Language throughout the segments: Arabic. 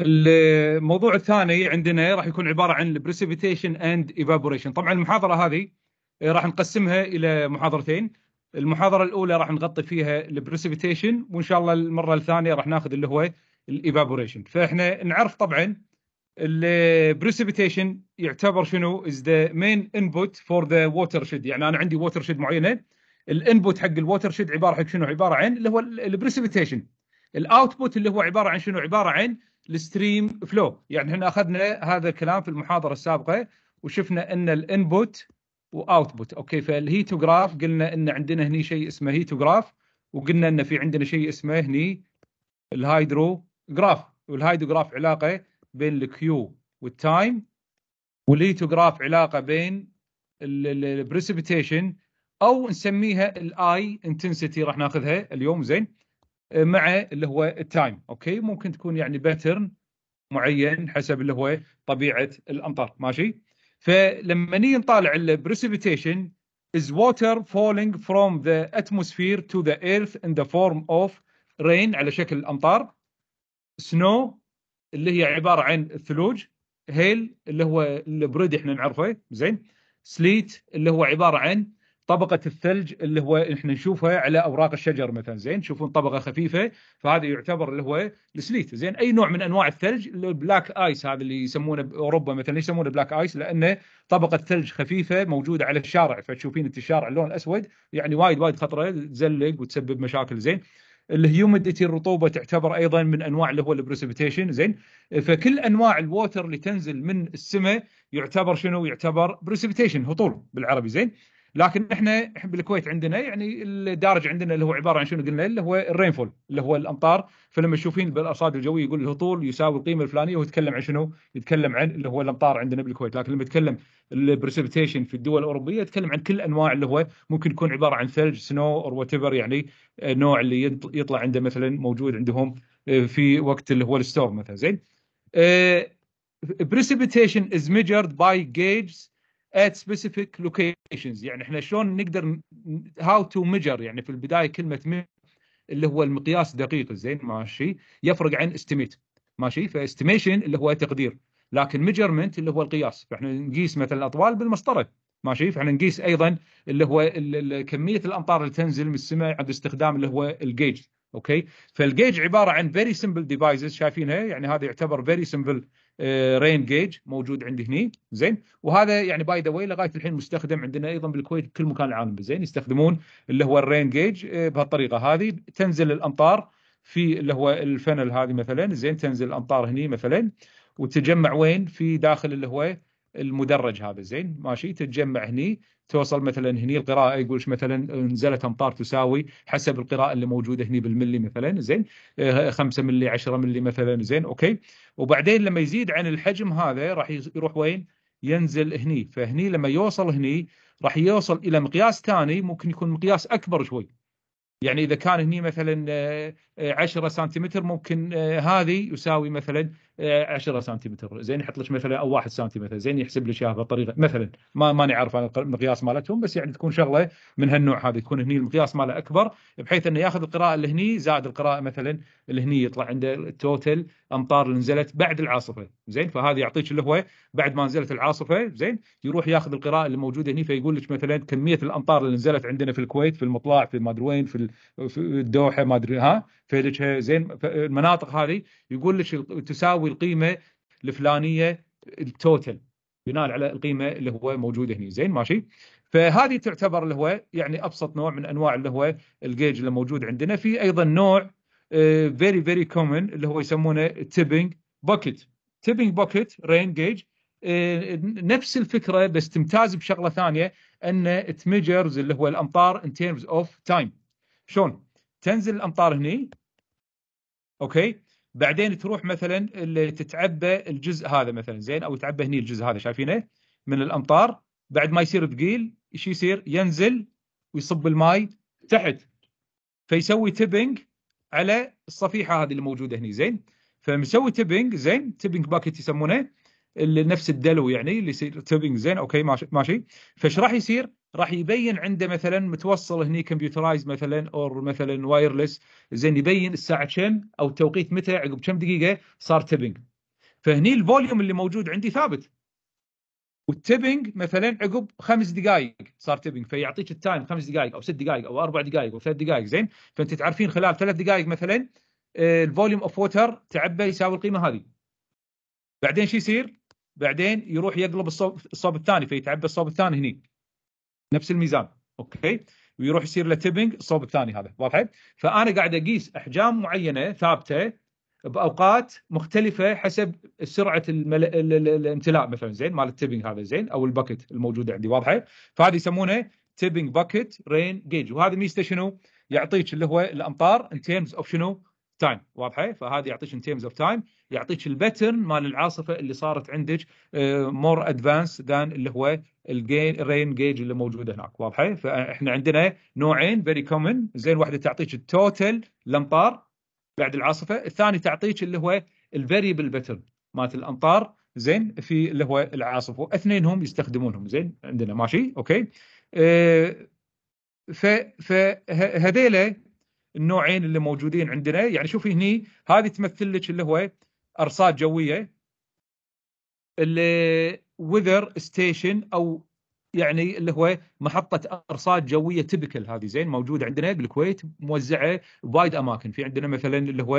الموضوع الثاني عندنا راح يكون عباره عن البريسيبيتيشن اند ايفابوريشن طبعا المحاضره هذه راح نقسمها الى محاضرتين المحاضره الاولى راح نغطي فيها البريسيبيتيشن وان شاء الله المره الثانيه راح ناخذ اللي هو الايفابوريشن فاحنا نعرف طبعا البريسيبيتيشن يعتبر شنو از ذا مين انبوت فور ذا ووتر شيد يعني انا عندي ووتر شيد معينه الانبوت حق الووتر شيد عباره حق شنو عباره عن اللي هو البريسيبيتيشن الاوتبوت اللي هو عباره عن شنو عباره عن الستريم فلو يعني احنا اخذنا هذا الكلام في المحاضره السابقه وشفنا ان الانبوت واوتبوت اوكي فالهيتوغراف قلنا ان عندنا هني شيء اسمه هيتوغراف وقلنا ان في عندنا شيء اسمه هني الهايدروغراف والهايدروغراف علاقه بين الكيو والتايم والهيتوغراف علاقه بين البريسبيتيشن او نسميها الاي انتنسيتي راح ناخذها اليوم زين مع اللي هو التايم اوكي ممكن تكون يعني باترن معين حسب اللي هو طبيعه الامطار ماشي فلما نيجي نطالع البريسيبيتيشن is water falling from the atmosphere to the earth in the form of rain على شكل الامطار snow اللي هي عباره عن الثلوج هيل اللي هو البرد احنا نعرفه زين سليت اللي هو عباره عن طبقه الثلج اللي هو احنا نشوفها على اوراق الشجر مثلا زين تشوفون طبقه خفيفه فهذا يعتبر اللي هو السليت زين اي نوع من انواع الثلج البلاك ايس هذا اللي يسمونه باوروبا مثلا يسمونه بلاك ايس لانه طبقه ثلج خفيفه موجوده على الشارع فتشوفين انت الشارع اللون الاسود يعني وايد وايد خطره تزلق وتسبب مشاكل زين الهيوميديتي الرطوبه تعتبر ايضا من انواع اللي هو البريسبيتيشن زين فكل انواع الووتر اللي تنزل من السماء يعتبر شنو يعتبر بريسبيتيشن هطول بالعربي زين لكن احنا بالكويت عندنا يعني الدارج عندنا اللي هو عباره عن شنو قلنا اللي هو الرين فول اللي هو الامطار فلما تشوفين بالارصاد الجويه يقول الهطول يساوي القيمه الفلانيه ويتكلم عن شنو؟ يتكلم عن اللي هو الامطار عندنا بالكويت لكن لما يتكلم البرسبتيشن في الدول الاوروبيه يتكلم عن كل انواع اللي هو ممكن يكون عباره عن ثلج سنو اور وات يعني نوع اللي يطلع عنده مثلا موجود عندهم آه، في وقت اللي هو الستور مثلا زين بريسبيتيشن از ميجرد باي جيجز at specific locations يعني احنا شلون نقدر هاو تو ميجر يعني في البدايه كلمه اللي هو المقياس الدقيق زين ماشي يفرق عن استيميت ماشي فاستيميشن اللي هو تقدير لكن ميجرمنت اللي هو القياس فاحنا نقيس مثلا الاطوال بالمسطره ماشي فاحنا نقيس ايضا اللي هو كميه الامطار اللي تنزل من السماء عند استخدام اللي هو الجيج اوكي فالجيج عباره عن فيري سمبل ديفايسز شايفينها يعني هذا يعتبر فيري سمبل رين آه، جيج موجود عندي هني زين وهذا يعني باي ذا واي لغايه الحين مستخدم عندنا ايضا بالكويت بكل مكان العالم زين يستخدمون اللي هو الرين آه، جيج بهالطريقه هذه تنزل الامطار في اللي هو الفنل هذه مثلا زين تنزل الامطار هني مثلا وتتجمع وين في داخل اللي هو المدرج هذا زين ماشي تتجمع هني توصل مثلا هني القراءه يقول مثلا نزلت امطار تساوي حسب القراءه اللي موجوده هني بالملي مثلا زين 5 آه، ملي 10 ملي مثلا زين اوكي وبعدين لما يزيد عن الحجم هذا راح يروح وين؟ ينزل هني فهني لما يوصل هني راح يوصل الى مقياس ثاني ممكن يكون مقياس اكبر شوي يعني اذا كان هني مثلا 10 آه، سنتيمتر ممكن آه، هذه يساوي مثلا 10 آه، سنتيمتر زين يحط لك مثلا او 1 سنتيمتر زين يحسب لك اياها بطريقه مثلا ما ماني عارف انا المقياس مالتهم بس يعني تكون شغله من هالنوع هذا يكون هني المقياس ماله اكبر بحيث انه ياخذ القراءه اللي هني زائد القراءه مثلا اللي هني يطلع عنده التوتل الامطار اللي نزلت بعد العاصفه زين فهذا يعطيك اللي هو بعد ما نزلت العاصفه زين يروح ياخذ القراءه اللي موجوده هنا فيقول لك مثلا كميه الامطار اللي نزلت عندنا في الكويت في المطلع في ما ادري وين في الدوحه ما ادري ها فلك زين المناطق هذه يقول لك تساوي القيمه الفلانيه التوتل بناء على القيمه اللي هو موجوده هنا زين ماشي فهذه تعتبر اللي هو يعني ابسط نوع من انواع اللي هو الجيج اللي موجود عندنا في ايضا نوع فيري فيري كومن اللي هو يسمونه تيبنج بوكيت تيبنج بوكيت رين جيج نفس الفكره بس تمتاز بشغله ثانيه ان ميجرز اللي هو الامطار ان تيرمز اوف تايم شلون؟ تنزل الامطار هني اوكي بعدين تروح مثلا تتعبى الجزء هذا مثلا زين او تعبى هني الجزء هذا شايفينه من الامطار بعد ما يصير ثقيل ايش يصير؟ ينزل ويصب الماي تحت فيسوي تيبنج على الصفيحه هذه اللي موجوده هنا زين فمسوي تبنج زين تبنج باكيت يسمونه اللي نفس الدلو يعني اللي يصير تبنج زين اوكي ماشي ماشي فايش راح يصير؟ راح يبين عنده مثلا متوصل هني كمبيوترايز مثلا او مثلا وايرلس زين يبين الساعه كم او التوقيت متى عقب كم دقيقه صار تبنج فهني الفوليوم اللي موجود عندي ثابت والتبنج مثلا عقب خمس دقائق صار تبنج فيعطيك التايم خمس دقائق او ست دقائق او اربع دقائق او ثلاث دقائق زين فانت تعرفين خلال ثلاث دقائق مثلا آه، الفوليوم اوف ووتر تعبى يساوي القيمه هذه بعدين شو يصير؟ بعدين يروح يقلب الصوب الصوب الثاني فيتعبى الصوب الثاني هني نفس الميزان اوكي ويروح يصير له تبنج الصوب الثاني هذا واضحه؟ فانا قاعد اقيس احجام معينه ثابته باوقات مختلفه حسب سرعه المل... الامتلاء مثلا زين مال التيبنج هذا زين او الباكت الموجوده عندي واضحه فهذه يسمونه تبنج باكت رين جيج وهذا ميزته شنو؟ يعطيك اللي هو الامطار ان تيرمز اوف شنو؟ تايم واضحه فهذا يعطيك ان تيرمز اوف تايم يعطيك الباترن مال العاصفه اللي صارت عندك مور ادفانس ذان اللي هو الجين رين جيج اللي موجوده هناك واضحه فاحنا عندنا نوعين فيري كومن زين واحده تعطيك التوتال الامطار بعد العاصفه، الثاني تعطيك اللي هو الفاريبل باترن مالت الامطار زين في اللي هو العاصفه، اثنينهم يستخدمونهم زين عندنا ماشي اوكي. آه، فهذيلا النوعين اللي موجودين عندنا يعني شوفي هني هذه تمثل لك اللي هو ارصاد جويه الويذر ستيشن او يعني اللي هو محطه ارصاد جويه تبكل هذه زين موجوده عندنا بالكويت موزعه بوايد اماكن في عندنا مثلا اللي هو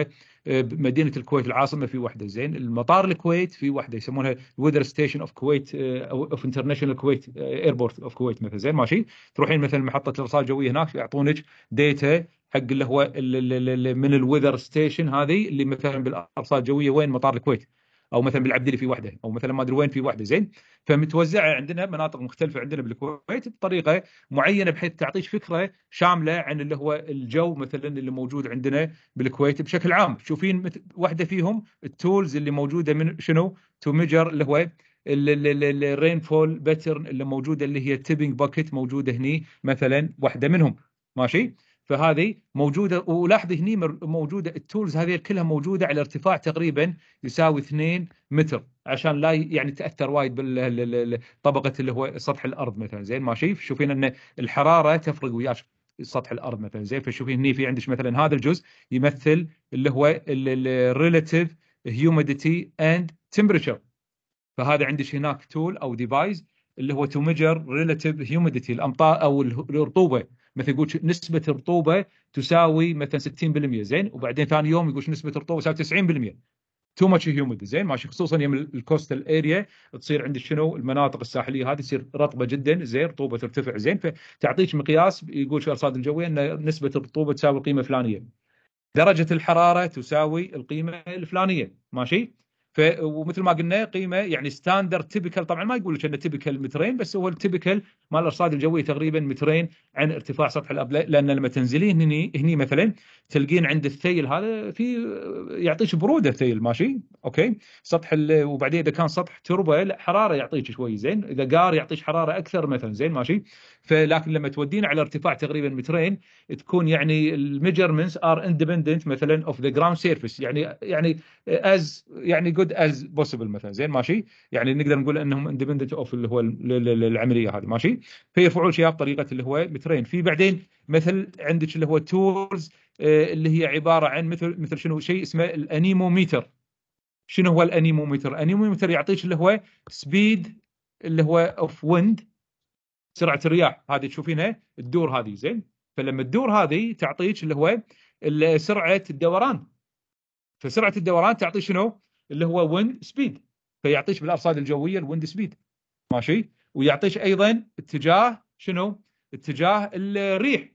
آه، مدينه الكويت العاصمه في واحده زين المطار الكويت في واحده يسمونها الويذر ستيشن اوف كويت اوف انترناشونال كويت ايربورت اوف كويت مثلا زين ماشي تروحين مثلا محطه الارصاد الجويه هناك يعطونك ديتا حق اللي هو من الويذر ستيشن هذه اللي مثلا بالارصاد الجويه وين مطار الكويت او مثلا بالعبدلي في وحده او مثلا ما ادري وين في وحده زين فمتوزعه عندنا مناطق مختلفه عندنا بالكويت بطريقه معينه بحيث تعطيك فكره شامله عن اللي هو الجو مثلا اللي موجود عندنا بالكويت بشكل عام تشوفين واحده فيهم التولز اللي موجوده من شنو تو ميجر اللي هو الرين فول باترن اللي موجوده اللي هي التيبنج باكيت موجوده هني مثلا واحده منهم ماشي فهذه موجوده ولاحظ هني موجوده التولز هذه كلها موجوده على ارتفاع تقريبا يساوي 2 متر عشان لا يعني تاثر وايد بالطبقه اللي هو سطح الارض مثلا زين ماشي شوفين ان الحراره تفرق وياك سطح الارض مثلا زين فشوفين هني في عندك مثلا هذا الجزء يمثل اللي هو الريلاتيف هيوميديتي اند تمبرتشر فهذا عندك هناك تول او ديفايس اللي هو تو ميجر ريلاتيف هيوميديتي الامطار او الرطوبه مثلا يقول نسبه الرطوبه تساوي مثلا 60% زين وبعدين ثاني يوم يقول نسبه الرطوبه تساوي 90% تو ماتش هيوميد زين ماشي خصوصا يم الكوستال اريا تصير عندك شنو المناطق الساحليه هذه تصير رطبه جدا زين رطوبه ترتفع زين فتعطيك مقياس يقول شو الارصاد الجويه ان نسبه الرطوبه تساوي القيمه الفلانيه درجه الحراره تساوي القيمه الفلانيه ماشي ف ومثل ما قلنا قيمه يعني ستاندرد تيبيكال طبعا ما يقول لك انه تيبيكال مترين بس هو التيبيكال مال الارصاد الجويه تقريبا مترين عن ارتفاع سطح الاب لان لما تنزلين هني هني مثلا تلقين عند الثيل هذا في يعطيك بروده ثيل ماشي اوكي سطح وبعدين اذا كان سطح تربه لا حراره يعطيك شوي زين اذا قار يعطيك حراره اكثر مثلا زين ماشي فلكن لما تودينا على ارتفاع تقريبا مترين تكون يعني الميجرمنتس ار اندبندنت مثلا اوف ذا جراوند سيرفيس يعني يعني از يعني جود از بوسيبل مثلا زين ماشي يعني نقدر نقول انهم اندبندنت اوف اللي هو العمليه هذه ماشي فيرفعوا شيء بطريقه اللي هو مترين في بعدين مثل عندك اللي هو تورز آه، اللي هي عباره عن مثل مثل شنو شيء اسمه الانيموميتر شنو هو الانيموميتر؟ الانيموميتر يعطيك اللي هو سبيد اللي هو اوف ويند سرعه الرياح هذه تشوفينها الدور هذه زين فلما الدور هذه تعطيك اللي هو سرعه الدوران فسرعه الدوران تعطي شنو؟ اللي هو ويند سبيد فيعطيك بالارصاد الجويه الويند سبيد ماشي ويعطيك ايضا اتجاه شنو؟ اتجاه الريح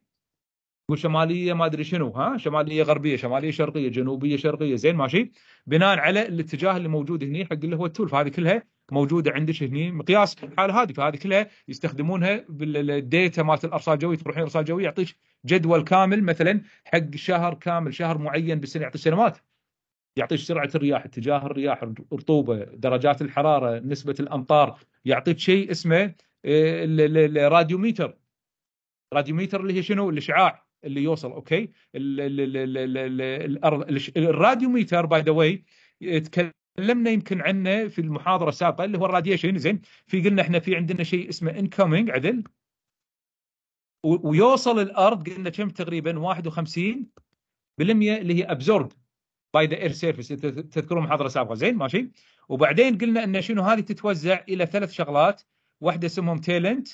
وشماليه ما ادري شنو ها شماليه غربيه شماليه شرقيه جنوبيه شرقيه زين ماشي بناء على الاتجاه اللي موجود هني حق اللي هو التول فهذه كلها موجوده عندك هني مقياس على هذه فهذه كلها يستخدمونها بالديتا مالت الارصاد الجوي تروحين الارصاد الجوي يعطيك جدول كامل مثلا حق شهر كامل شهر معين بالسنه يعطيك سنوات يعطيك سرعه الرياح اتجاه الرياح الرطوبه درجات الحراره نسبه الامطار يعطيك شيء اسمه آه، الراديوميتر راديوميتر اللي هي شنو الاشعاع اللي يوصل اوكي الراديوميتر باي ذا واي تكلمنا يمكن عنه في المحاضره السابقه اللي هو الراديشن زين في قلنا احنا في عندنا شيء اسمه انكمينج عدل ويوصل الارض قلنا كم تقريبا 51% اللي هي ابزورب باي ذا اير سيرفيس تذكرون محاضره سابقه زين ماشي وبعدين قلنا ان شنو هذه تتوزع الى ثلاث شغلات واحده اسمهم تيلنت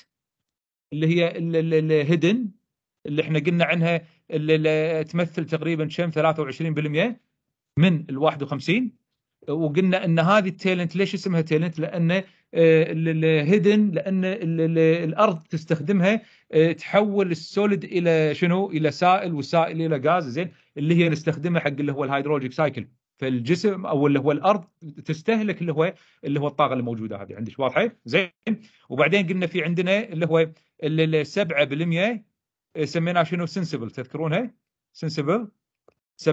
اللي هي الهيدن اللي احنا قلنا عنها اللي تمثل تقريبا كم 23% من ال 51 وقلنا ان هذه التالنت ليش اسمها تالنت؟ لان آه، الهيدن لان الارض تستخدمها آه، تحول السوليد الى شنو؟ الى سائل والسائل الى غاز زين اللي هي نستخدمها حق اللي هو الهيدروليك سايكل فالجسم او اللي هو الارض تستهلك اللي هو اللي هو الطاقه الموجوده هذه عندك واضحه؟ زين وبعدين قلنا في عندنا اللي هو 7% سميناها شنو سنسبل تذكرونها سنسبل 7%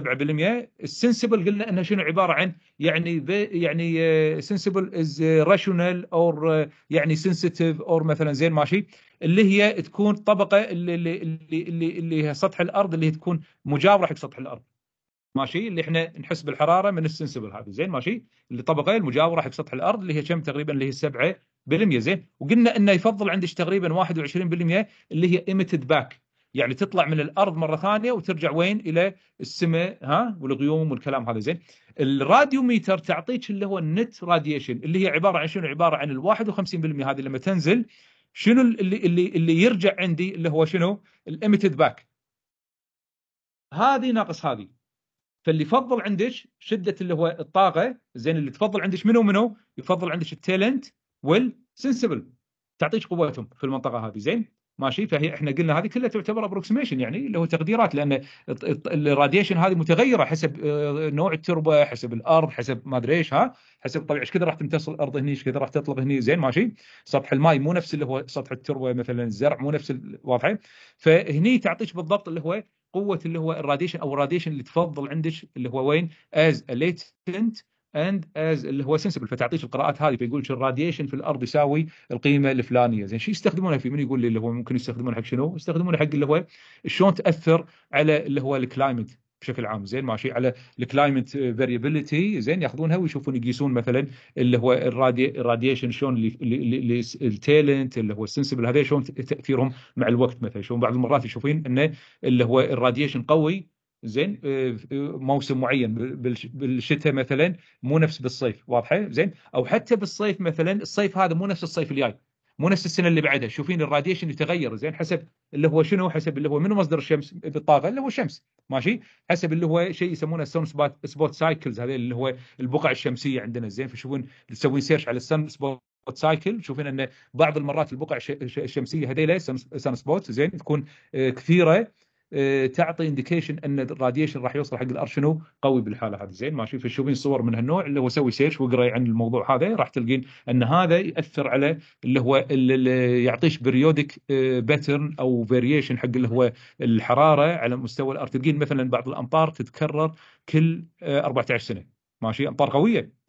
السنسبل قلنا انها شنو عباره عن يعني يعني سنسبل از راشونال اور يعني سنسيتيف اور مثلا زين ماشي اللي هي تكون طبقه اللي اللي اللي اللي هي سطح الارض اللي هي تكون مجاوره حق سطح الارض ماشي اللي احنا نحس بالحراره من السنسبل هذه زين ماشي اللي طبقه المجاوره حق سطح الارض اللي هي كم تقريبا اللي هي 7 بالمية زين وقلنا انه يفضل عندك تقريبا 21% اللي هي ايميتد باك يعني تطلع من الارض مره ثانيه وترجع وين الى السماء ها والغيوم والكلام هذا زين الراديوميتر تعطيك اللي هو النت راديشن اللي هي عباره عن شنو عباره عن ال 51% هذه لما تنزل شنو اللي اللي اللي يرجع عندي اللي هو شنو الاميتد باك هذه ناقص هذه فاللي يفضل عندك شده اللي هو الطاقه زين اللي تفضل عندك منو منو يفضل عندك التالنت والسنسبل تعطيك قوتهم في المنطقه هذه زين ماشي فهي احنا قلنا هذه كلها تعتبر ابروكسيميشن يعني اللي هو تقديرات لان الراديشن هذه متغيره حسب آه، نوع التربه حسب الارض حسب ما ادري ايش ها حسب طبيعي ايش كذا راح تمتص الارض هني ايش كذا راح تطلب هني زين ماشي سطح الماي مو نفس اللي هو سطح التربه مثلا الزرع مو نفس واضحه فهني تعطيك بالضبط اللي هو قوه اللي هو الراديشن او الراديشن اللي تفضل عندك اللي هو وين از ليتنت اند از اللي هو سنسبل فتعطيك القراءات هذه فيقول لك الراديشن في الارض يساوي القيمه الفلانيه زين شو يستخدمونها في من يقول لي اللي هو ممكن يستخدمونها حق شنو؟ يستخدمونها حق اللي هو شلون تاثر على اللي هو الكلايمت بشكل عام زين ماشي على الكلايمت فاريبيليتي زين ياخذونها ويشوفون يقيسون مثلا اللي هو الراديشن شلون التالنت اللي هو السنسبل هذا شلون تاثيرهم مع الوقت مثلا شلون بعض المرات يشوفين انه اللي هو الراديشن قوي زين آه، آه، موسم معين بالشتاء مثلا مو نفس بالصيف واضحه زين او حتى بالصيف مثلا الصيف هذا مو نفس الصيف الجاي مو نفس السنه اللي بعدها شوفين الراديشن يتغير زين حسب اللي هو شنو حسب اللي هو منو مصدر الشمس بالطاقه اللي هو الشمس ماشي حسب اللي هو شيء يسمونه سون سبوت سايكلز هذا اللي هو البقع الشمسيه عندنا زين فشوفون تسوين سيرش على السن سبوت سايكل شوفين ان بعض المرات البقع الشمسيه هذيلا سن سبوت زين تكون آه، كثيره آه، تعطي انديكيشن ان الراديشن راح يوصل حق الارض شنو قوي بالحاله هذه زين ماشي فشوفين صور من هالنوع اللي هو سوي سيرش واقرا عن الموضوع هذا راح تلقين ان هذا ياثر على اللي هو اللي يعطيش بريودك باترن آه، او فاريشن حق اللي هو الحراره على مستوى الارض تلقين مثلا بعض الامطار تتكرر كل 14 آه، سنه ماشي امطار قويه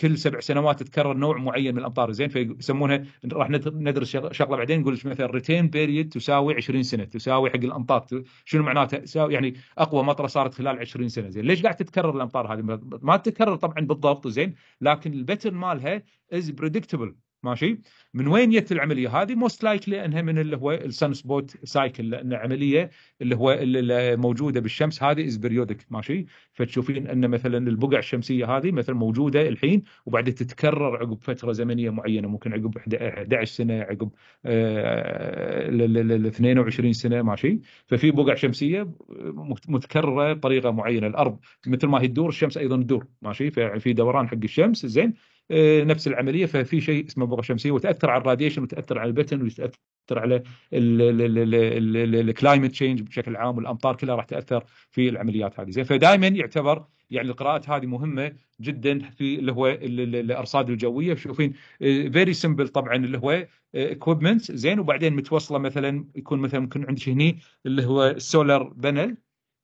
كل سبع سنوات تتكرر نوع معين من الامطار زين فيسمونها راح ندرس شغله بعدين نقول مثلا ريتين بيريد تساوي 20 سنه تساوي حق الامطار شنو معناتها تساوي يعني اقوى مطره صارت خلال 20 سنه زين ليش قاعد تتكرر الامطار هذه ما تتكرر طبعا بالضبط زين لكن البتر مالها از بريدكتبل ماشي من وين جت العمليه هذه موست لايكلي انها من اللي هو السن سبوت سايكل لان عمليه اللي هو اللي موجوده بالشمس هذه از بريودك ماشي فتشوفين ان مثلا البقع الشمسيه هذه مثلا موجوده الحين وبعدين تتكرر عقب فتره زمنيه معينه ممكن عقب 11 سنه عقب 22 آه، سنه ماشي ففي بقع شمسيه متكرره بطريقه معينه الارض مثل ما هي تدور الشمس ايضا تدور ماشي ففي دوران حق الشمس زين آه، نفس العمليه ففي شيء اسمه بغه شمسيه وتاثر على الراديشن وتاثر على البتن وتاثر على الكلايمت تشينج بشكل عام والامطار كلها راح تاثر في العمليات هذه زين فدائما يعتبر يعني القراءات هذه مهمه جدا في اللي هو الارصاد الجويه شوفين فيري آه، سمبل طبعا اللي هو اكويبمنت زين وبعدين متوصله مثلا يكون مثلا ممكن عندك هني اللي هو السولار بانل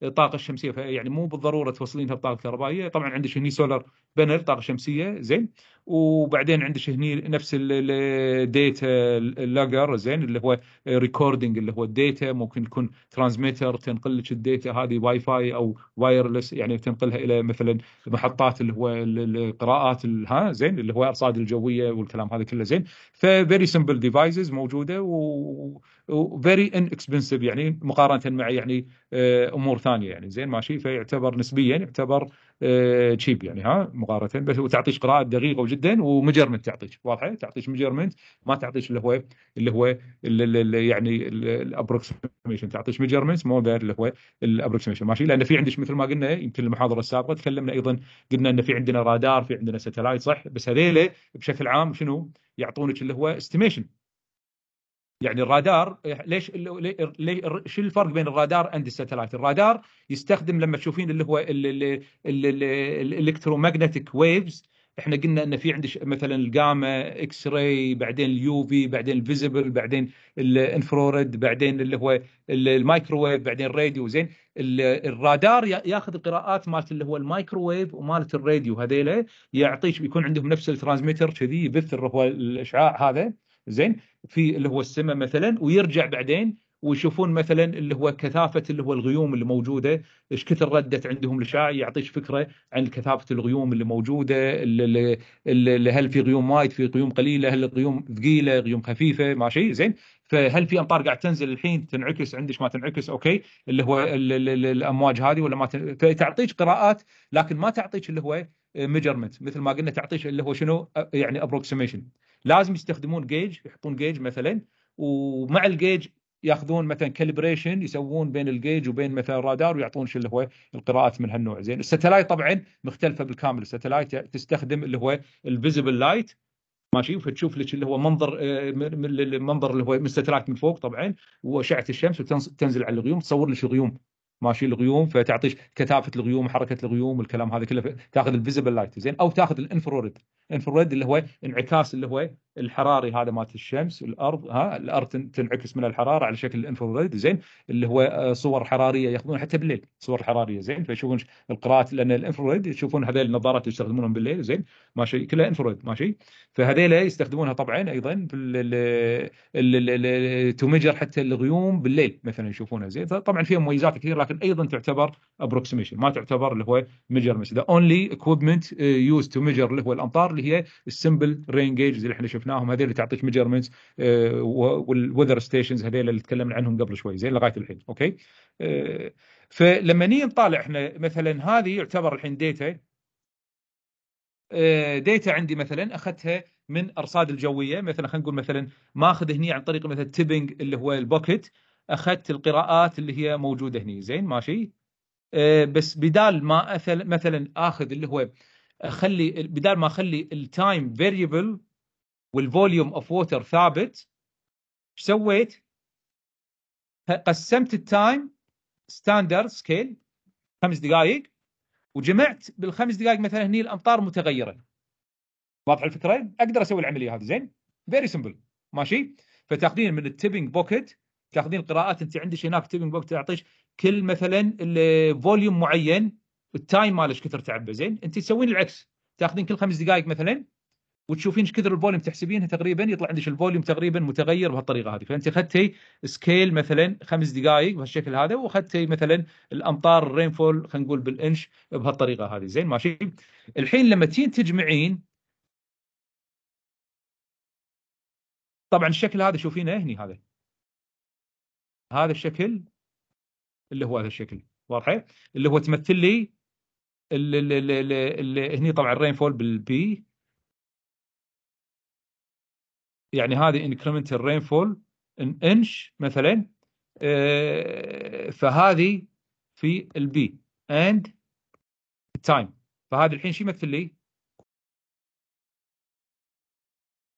الطاقه الشمسيه يعني مو بالضروره توصلينها بطاقه كهربائيه طبعا عندك هني سولار بانر طاقه شمسيه زين وبعدين عندك هني نفس الديتا لاجر زين اللي هو ريكوردنج اللي هو الديتا ممكن يكون ترانزميتر تنقل لك الديتا هذه واي فاي او وايرلس يعني تنقلها الى مثلا محطات اللي هو القراءات ها زين اللي هو الارصاد الجويه والكلام هذا كله زين ففيري سمبل ديفايسز موجوده وفيري ان اكسبنسيف يعني مقارنه مع يعني آه، امور ثانيه يعني زين ماشي فيعتبر نسبيا يعتبر تشيب يعني ها مقارنه بس وتعطيش قراءات دقيقه جدا ومجرمنت تعطيش واضحه تعطيك مجرمنت ما تعطيش اللي هو اللي هو اللي يعني الابروكسيميشن تعطيش مجرمنت مو اللي هو الابروكسيميشن ماشي لان في عندك مثل ما قلنا يمكن المحاضره السابقه تكلمنا ايضا قلنا ان في عندنا رادار في عندنا ساتلايت صح بس هذيله بشكل عام شنو يعطونك اللي هو استيميشن يعني الرادار ليش شو الفرق بين الرادار اند الساتلايت؟ الرادار يستخدم لما تشوفين اللي هو ماجنتيك ويفز احنا قلنا ان في عندك مثلا الجاما اكس راي بعدين اليو في بعدين الفيزبل بعدين الانفراريد بعدين اللي هو المايكروويف بعدين الراديو زين الرادار ياخذ القراءات مالت اللي هو المايكروويف ومالت الراديو هذيله يعطيك بيكون عندهم نفس الترانسميتر كذي يبث اللي هو الاشعاع هذا زين في اللي هو السماء مثلا ويرجع بعدين ويشوفون مثلا اللي هو كثافه اللي هو الغيوم اللي موجوده ايش كثر ردت عندهم الاشعاع يعطيش فكره عن كثافه الغيوم اللي موجوده اللي اللي هل في غيوم وايد في غيوم قليله هل الغيوم ثقيله غيوم خفيفه ماشي زين فهل في امطار قاعد تنزل الحين تنعكس عندك ما تنعكس اوكي اللي هو الامواج هذه ولا ما تن... فتعطيك قراءات لكن ما تعطيك اللي هو ميجرمنت مثل ما قلنا تعطيك اللي هو شنو يعني ابروكسيميشن لازم يستخدمون جيج يحطون جيج مثلا ومع الجيج ياخذون مثلا كالبريشن يسوون بين الجيج وبين مثلا رادار ويعطون شو اللي هو القراءات من هالنوع زين الستلايت طبعا مختلفه بالكامل الستلايت تستخدم اللي هو الفيزبل لايت ماشي فتشوف لك اللي هو منظر المنظر آه، اللي هو من الستلايت من فوق طبعا واشعه الشمس وتنزل على الغيوم تصور لك الغيوم ماشي الغيوم فتعطيش كثافه الغيوم وحركه الغيوم والكلام هذا كله تاخذ الفيزبل لايت زين او تاخذ الانفراريد الانفراريد اللي هو انعكاس اللي هو الحراري هذا مالت الشمس الارض ها الارض تنعكس من الحراره على شكل انفرادي زين اللي هو آه، صور حراريه ياخذونها حتى بالليل صور حراريه زين فيشوفون القراءات لان الانفراد يشوفون هذيل النظارات يستخدمونهم بالليل زين ماشي كلها انفراد ماشي فهذيل يستخدمونها طبعا ايضا ميجر حتى الغيوم بالليل مثلا يشوفونها زين طبعا فيها مميزات كثير لكن ايضا تعتبر ابروكسيميشن ما تعتبر اللي هو ميجر ذا اونلي اكويبمنت يوز تو ميجر اللي هو الامطار اللي هي السمبل رين جيجز اللي احنا شفنا شفناهم هذول اللي تعطيك ميجرمنتس والوذر ستيشنز هذول اللي تكلمنا عنهم قبل شوي زين لغايه الحين اوكي آه، فلما نيجي نطالع احنا مثلا هذه يعتبر الحين ديتا آه، ديتا عندي مثلا اخذتها من ارصاد الجويه مثلا خلينا نقول مثلا ماخذ هني عن طريق مثلا تيبنج اللي هو البوكيت اخذت القراءات اللي هي موجوده هني زين ماشي آه، بس بدال ما مثلا اخذ اللي هو اخلي بدال ما اخلي التايم فيريبل والفوليوم اوف ووتر ثابت ايش سويت؟ قسمت التايم ستاندرد سكيل خمس دقائق وجمعت بالخمس دقائق مثلا هني الامطار متغيره واضح الفكره؟ اقدر اسوي العمليه هذه زين؟ فيري سمبل ماشي؟ فتاخذين من التيبنج بوكيت تاخذين القراءات انت عندك هناك تيبنج بوكيت تعطيك كل مثلا الفوليوم معين التايم مالك كثر تعبه زين؟ انت تسوين العكس تاخذين كل خمس دقائق مثلا وتشوفين ايش كثر الفوليوم تحسبينها تقريبا يطلع عندك الفوليوم تقريبا متغير بهالطريقه هذه فانت اخذتي سكيل مثلا خمس دقائق بهالشكل هذا واخذتي مثلا الامطار الرينفول خلينا نقول بالانش بهالطريقه هذه زين ماشي الحين لما تين تجمعين طبعا الشكل هذا شوفينه هني هذا هذا الشكل اللي هو هذا الشكل واضحه اللي هو تمثل لي هني طبعا الرينفول بالبي يعني هذه incremental rainfall ان انش مثلا آه، فهذه في البي اند تايم فهذا الحين شو يمثل لي؟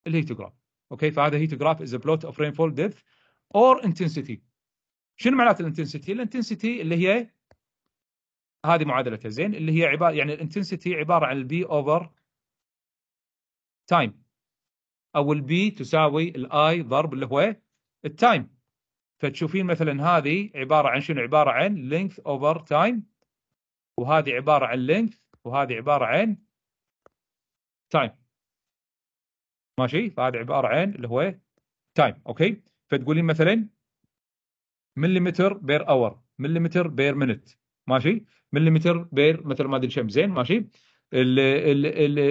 الهيتوغراف اوكي فهذا هيتوغراف از بلوت اوف رينفول ديبث اور انتنسيتي شنو معناته الانتنسيتي؟ الانتنسيتي اللي هي هذه معادلتها زين اللي هي عباره يعني الانتنسيتي عباره عن البي اوفر تايم او البي تساوي الاي ضرب اللي هو التايم فتشوفين مثلا هذه عباره عن شنو عباره عن لينث اوفر تايم وهذه عباره عن لينث وهذه عباره عن تايم ماشي فهذه عباره عن اللي هو تايم اوكي فتقولين مثلا مليمتر بير اور مليمتر بير منت ماشي مليمتر بير مثل ما ادري شم زين ماشي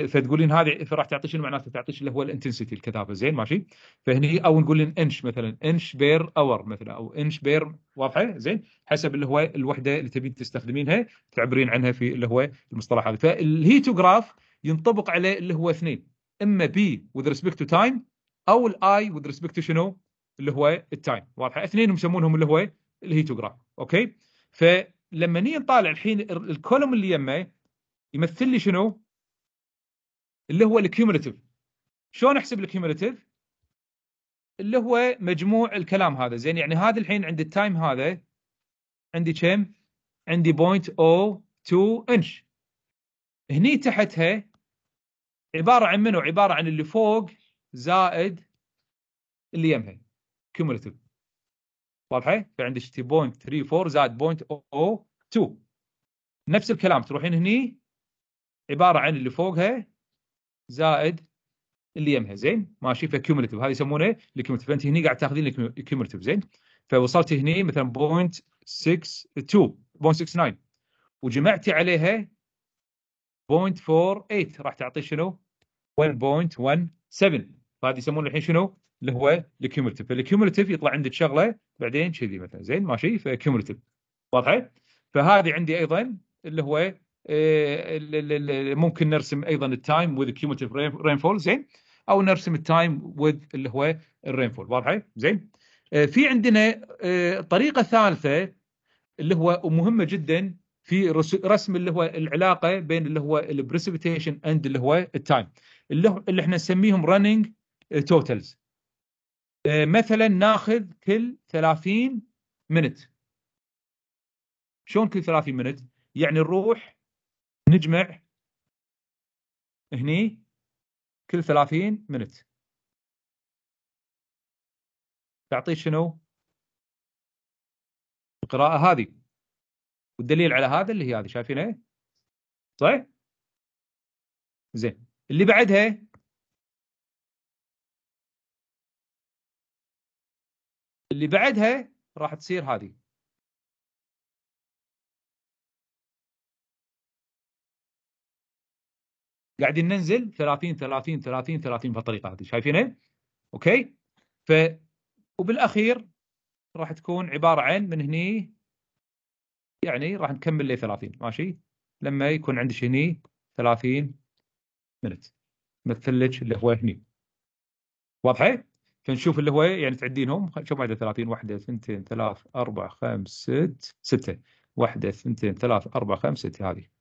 فتقولين هذه فراح تعطي شنو معناته تعطي اللي هو الانتنسيتي الكثافه زين ماشي فهني او نقول انش مثلا انش بير اور مثلا او انش بير واضحه زين حسب اللي هو الوحده اللي تبين تستخدمينها تعبرين عنها في اللي هو المصطلح هذا فالهيتوغراف ينطبق عليه اللي هو اثنين اما بي وذ ريسبكت تو تايم او الاي وذ ريسبكت تو شنو اللي هو التايم واضحه اثنين يسمونهم اللي هو الهيتوغراف اوكي فلما نيجي نطالع الحين الكولوم اللي يمه يمثل لي شنو؟ اللي هو الكيومولتيف شلون احسب الكيومولتيف؟ اللي هو مجموع الكلام هذا زين يعني هذا الحين عند التايم هذا عندي كم؟ عندي بوينت او 2 انش هني تحتها عباره عن منو؟ عباره عن اللي فوق زائد اللي يمها كيومولتيف واضحه؟ فعندك 2.34 زائد 0.02 نفس الكلام تروحين هني عباره عن اللي فوقها زائد اللي يمها زين ماشي فكيومولتيف هذه يسمونه الكيومولتيف فانت هني قاعد تاخذين الكيومولتيف زين فوصلتي هني مثلا 0.62 0.69 وجمعتي عليها 0.48 راح تعطي شنو 1.17 فهذه يسمونه الحين شنو اللي هو الكيومولتيف فالكيومولتيف يطلع عندك شغله بعدين كذي مثلا زين ماشي فكيومولتيف واضحه فهذه عندي ايضا اللي هو آه، ممكن نرسم ايضا التايم وذ كيومتيف رينفول زين او نرسم التايم وذ اللي هو الرينفول واضحه زين آه، في عندنا آه، طريقه ثالثه اللي هو مهمه جدا في رسم اللي هو العلاقه بين اللي هو البريسبيتيشن اند اللي هو التايم اللي, اللي احنا نسميهم رننج توتالز مثلا ناخذ كل 30 منت شلون كل 30 منت يعني نروح نجمع هني كل 30 منت تعطي شنو؟ القراءة هذه والدليل على هذا اللي هي هذه شايفينها؟ إيه؟ صحيح؟ زين اللي بعدها اللي بعدها راح تصير هذه قاعدين ننزل 30 30 30 30 في الطريقه هذه شايفينها؟ اوكي؟ ف وبالاخير راح تكون عباره عن من هني يعني راح نكمل ل 30 ماشي؟ لما يكون عندك هني 30 منت مثل لك اللي هو هني واضحه؟ فنشوف اللي هو يعني تعدينهم شوف عدد 30 واحده اثنتين ثلاث اربع خمس ست سته واحده اثنتين ثلاث اربع خمس سته هذه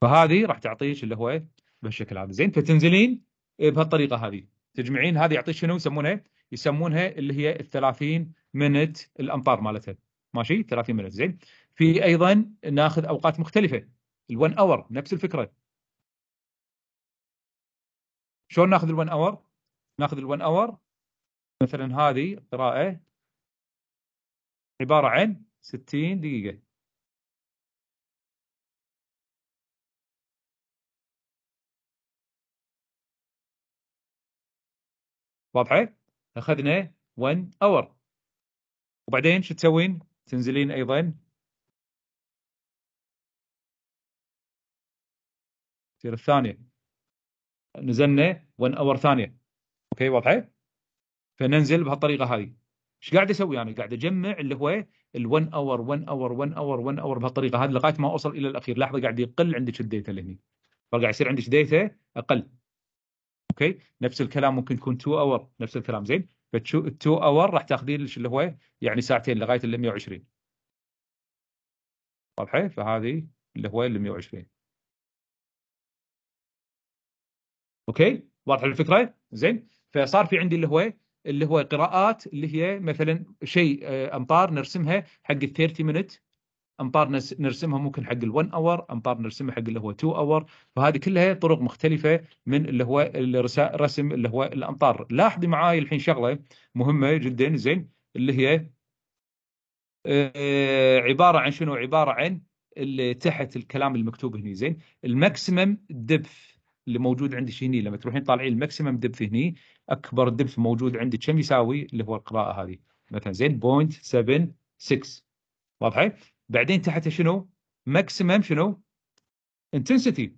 فهذه راح تعطيك اللي هو إيه؟ بالشكل هذا زين فتنزلين بهالطريقه هذه تجمعين هذه يعطيك شنو يسمونها؟ إيه؟ يسمونها اللي هي ال 30 منت الامطار مالتها ماشي 30 منت زين في ايضا ناخذ اوقات مختلفه ال1 اور نفس الفكره شلون ناخذ ال1 اور؟ ناخذ ال1 اور مثلا هذه قراءه عباره عن 60 دقيقه واضحه؟ اخذنا 1 اور وبعدين شو تسوين؟ تنزلين ايضا تصير الثانيه نزلنا 1 اور ثانيه اوكي واضحه؟ فننزل بهالطريقه هذه ايش قاعد اسوي انا؟ يعني قاعد اجمع اللي هو ال1 اور 1 اور 1 اور 1 اور بهالطريقه هذه لغايه ما اوصل الى الاخير لحظه قاعد يقل عندك الديتا اللي هني فقاعد يصير عندك ديتا اقل اوكي نفس الكلام ممكن يكون 2 اور نفس الكلام زين فتشو 2 اور راح تاخذين لك اللي هو يعني ساعتين لغايه ال 120 واضحه فهذه اللي هو ال 120 اوكي واضحه الفكره زين فصار في عندي اللي هو اللي هو قراءات اللي هي مثلا شيء آه، امطار نرسمها حق ال 30 مينت امطار نرسمها ممكن حق ال1 اور امطار نرسمها حق اللي هو 2 اور فهذه كلها طرق مختلفه من اللي هو الرسم اللي هو الامطار لاحظي معاي الحين شغله مهمه جدا زين اللي هي آه، عباره عن شنو عباره عن اللي تحت الكلام المكتوب هني زين الماكسيمم دبث اللي موجود عندك هني لما تروحين طالعين الماكسيمم دبث هني اكبر دبث موجود عندك كم يساوي اللي هو القراءه هذه مثلا زين 0.76 واضحه بعدين تحت شنو؟ ماكسيمم شنو؟ انتنسيتي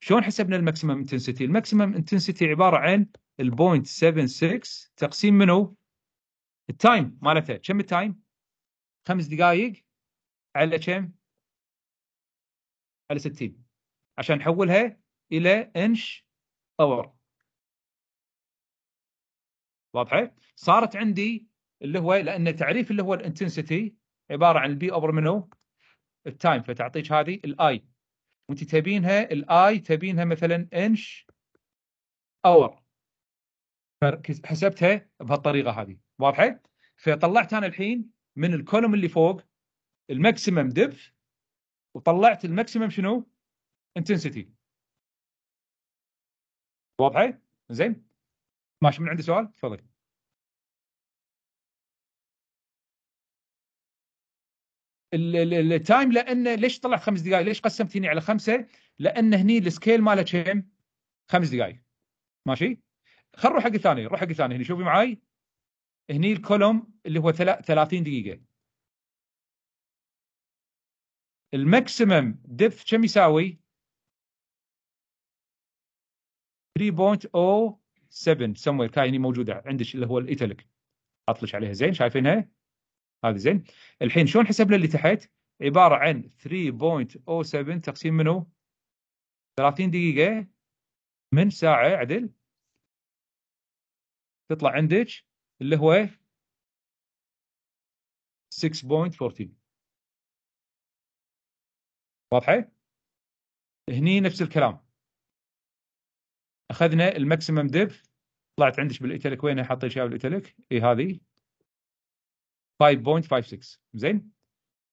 شلون حسبنا الماكسيمم انتنسيتي؟ الماكسيمم انتنسيتي عباره عن البوينت 76 تقسيم منو؟ التايم مالتها كم التايم؟ خمس دقائق على كم؟ على 60 عشان نحولها الى انش اور واضحه؟ صارت عندي اللي هو لان تعريف اللي هو الانتنسيتي عباره عن البي اوفر منو؟ التايم فتعطيك هذه الاي وانت تبينها الاي تبينها مثلا انش اور فحسبتها بهالطريقه هذه واضحه؟ فطلعت انا الحين من الكولوم اللي فوق الماكسيمم دبث وطلعت الماكسيمم شنو؟ انتنسيتي واضحه؟ زين؟ ماشي من عندي سؤال؟ تفضل التايم لانه ليش طلع خمس دقائق؟ ليش قسمتني على خمسه؟ لان هني السكيل ماله كم؟ خمس دقائق ماشي؟ خل نروح حق الثاني نروح حق الثاني هني شوفي معاي هني الكولوم اللي هو 30 دقيقه الماكسيمم ديبث كم يساوي؟ 3.07 سموير كاي هني موجوده عندك اللي هو الايتاليك اطلش عليها زين شايفينها؟ هذه زين الحين شلون حسبنا اللي تحت عباره عن 3.07 تقسيم منو 30 دقيقه من ساعه عدل تطلع عندك اللي هو 6.14 واضحه هني نفس الكلام اخذنا الماكسيمم ديف طلعت عندك بالايتاليك وين حاطين شباب الايتاليك اي هذه 5.56 زين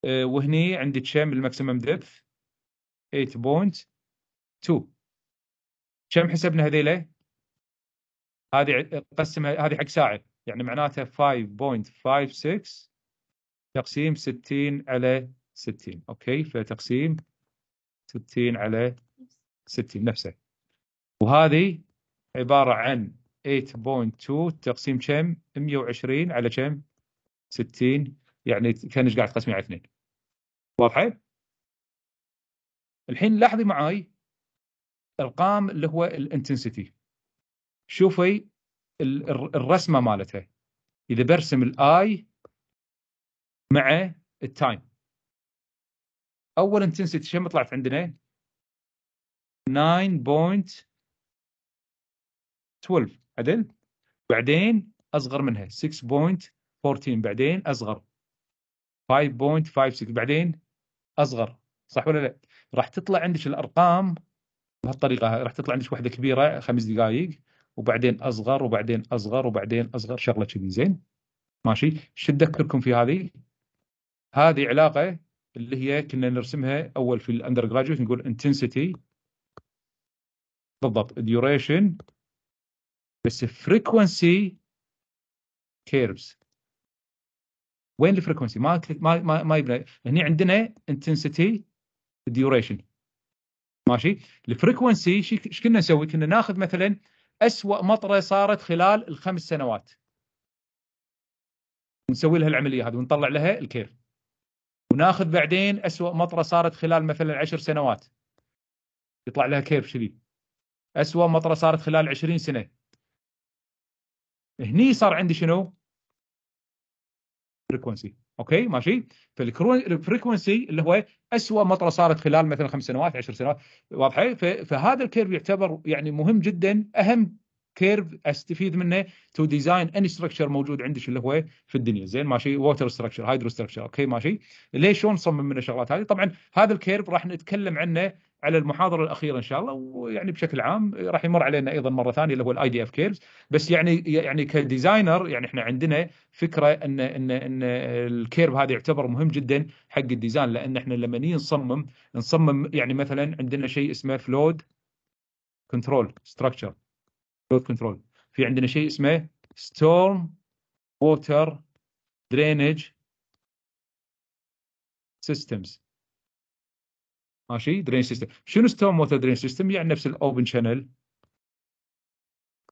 آه، وهني عندك كم الماكسيمم ديبث 8.2 كم حسبنا هذيله؟ هذه قسمها هذه حق ساعه يعني معناتها 5.56 تقسيم 60 على 60 اوكي فتقسيم 60 على 60 نفسه وهذه عباره عن 8.2 تقسيم كم 120 على كم 60 يعني ايش قاعد تقسمي على اثنين واضحه؟ الحين لاحظي معاي القام اللي هو الانتنسيتي شوفي الرسمه مالتها اذا برسم الاي مع التايم اول انتنسيتي شو طلعت عندنا 9.12 عدل بعدين اصغر منها 14 بعدين اصغر 5.56 بعدين اصغر صح ولا لا؟ راح تطلع عندك الارقام بهالطريقه راح تطلع عندك واحده كبيره خمس دقائق وبعدين اصغر وبعدين اصغر وبعدين اصغر شغله كذي زين ماشي شو تذكركم في هذه هذه علاقه اللي هي كنا نرسمها اول في الاندر جراجويت نقول انتنسيتي بالضبط ديوريشن بس فريكونسي كيرفز وين الفريكونسي ما ما ما, ما يبنى هني عندنا انتنسيتي ديوريشن ماشي الفريكونسي ايش كنا نسوي؟ كنا ناخذ مثلا اسوء مطره صارت خلال الخمس سنوات نسوي لها العمليه هذه ونطلع لها الكير وناخذ بعدين اسوء مطره صارت خلال مثلا عشر سنوات يطلع لها كيرف شذي اسوء مطره صارت خلال 20 سنه هني صار عندي شنو؟ فريكونسي اوكي ماشي فالفريكونسي اللي هو اسوء مطره صارت خلال مثلا خمس سنوات عشر سنوات واضحه فهذا الكيرف يعتبر يعني مهم جدا اهم كيرف استفيد منه تو ديزاين اني ستراكشر موجود عندك اللي هو في الدنيا زين ماشي ووتر ستراكشر هايدرو ستراكشر اوكي ماشي ليش شلون نصمم من الشغلات هذه طبعا هذا الكيرف راح نتكلم عنه على المحاضره الاخيره ان شاء الله ويعني بشكل عام راح يمر علينا ايضا مره ثانيه اللي هو الاي دي اف كيرفز بس يعني يعني كديزاينر يعني احنا عندنا فكره ان ان ان الكيرف هذا يعتبر مهم جدا حق الديزاين لان احنا لما نيجي نصمم نصمم يعني مثلا عندنا شيء اسمه فلود كنترول ستراكشر فلود كنترول في عندنا شيء اسمه ستورم ووتر درينج سيستمز ماشي درين سيستم شنو استوى موتر درين سيستم يعني نفس الاوبن شانل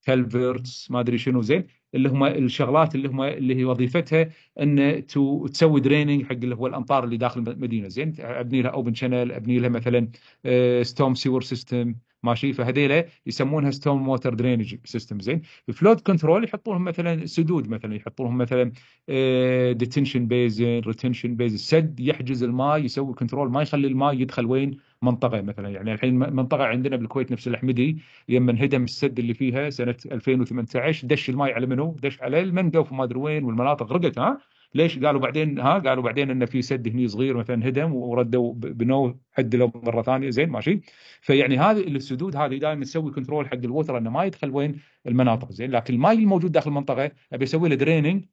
كالفرتس ما ادري شنو زين اللي هم الشغلات اللي هم اللي هي وظيفتها ان تو تسوي دريننج حق اللي هو الامطار اللي داخل المدينه زين ابني لها اوبن شانل ابني لها مثلا ستوم سيور سيستم ماشي فهذيلا يسمونها ستون ووتر درينج سيستم زين فلود كنترول يحطون لهم مثلا سدود مثلا يحطون لهم مثلا ديتنشن بيزن ريتنشن بيزن سد يحجز الماء يسوي كنترول ما يخلي الماء يدخل وين منطقه مثلا يعني الحين منطقه عندنا بالكويت نفس الاحمدي يما انهدم السد اللي فيها سنه 2018 دش الماي على منو؟ دش على المندوف وما ادري وين والمناطق غرقت ها ليش قالوا بعدين ها قالوا بعدين ان في سد هني صغير مثلا هدم وردوا بنو عدلوا مره ثانيه زين ماشي فيعني هذه السدود هذه دائما تسوي كنترول حق الوتر انه ما يدخل وين المناطق زين لكن الماي الموجود داخل المنطقه ابي اسوي له دريننج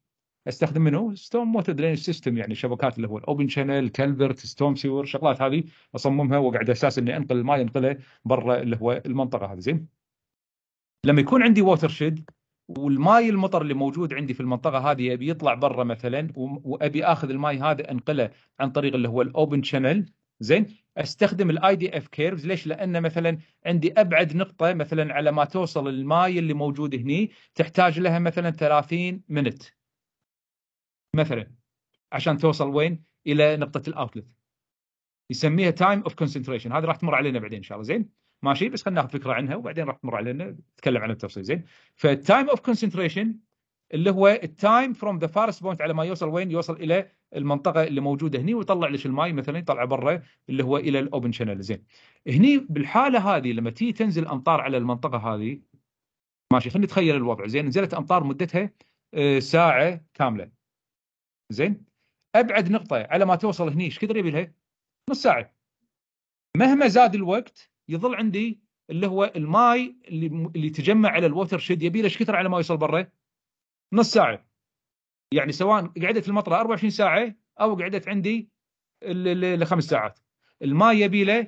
استخدم منه ستوم ووتر درينج سيستم يعني شبكات اللي هو الاوبن شانل كلفرت ستوم سيور شغلات هذه اصممها واقعد اساس اني انقل الماي انقله برا اللي هو المنطقه هذه زين لما يكون عندي ووتر شيد والماي المطر اللي موجود عندي في المنطقه هذه ابي يطلع برا مثلا وابي اخذ الماي هذا انقله عن طريق اللي هو الاوبن شانل زين استخدم الاي دي اف كيرفز ليش؟ لان مثلا عندي ابعد نقطه مثلا على ما توصل الماي اللي موجود هني تحتاج لها مثلا 30 منت مثلا عشان توصل وين؟ الى نقطه الاوتلت يسميها تايم اوف كونسنتريشن هذه راح تمر علينا بعدين ان شاء الله زين؟ ماشي بس خلينا ناخذ فكره عنها وبعدين راح تمر علينا نتكلم عنها بالتفصيل زين فالتايم اوف كونسنتريشن اللي هو التايم فروم ذا فارست بوينت على ما يوصل وين يوصل الى المنطقه اللي موجوده هني ويطلع لك الماي مثلا يطلع برا اللي هو الى الاوبن شانل زين هني بالحاله هذه لما تيجي تنزل امطار على المنطقه هذه ماشي خلينا نتخيل الوضع زين نزلت امطار مدتها آه، ساعه كامله زين ابعد نقطه على ما توصل هني ايش كثر يبي لها؟ نص ساعه مهما زاد الوقت يظل عندي اللي هو الماي اللي, اللي تجمع على الووتر شيد يبي له كثر على ما يوصل برا؟ نص ساعه يعني سواء قعدت في المطره 24 ساعه او قعدت عندي لخمس ساعات الماي يبي له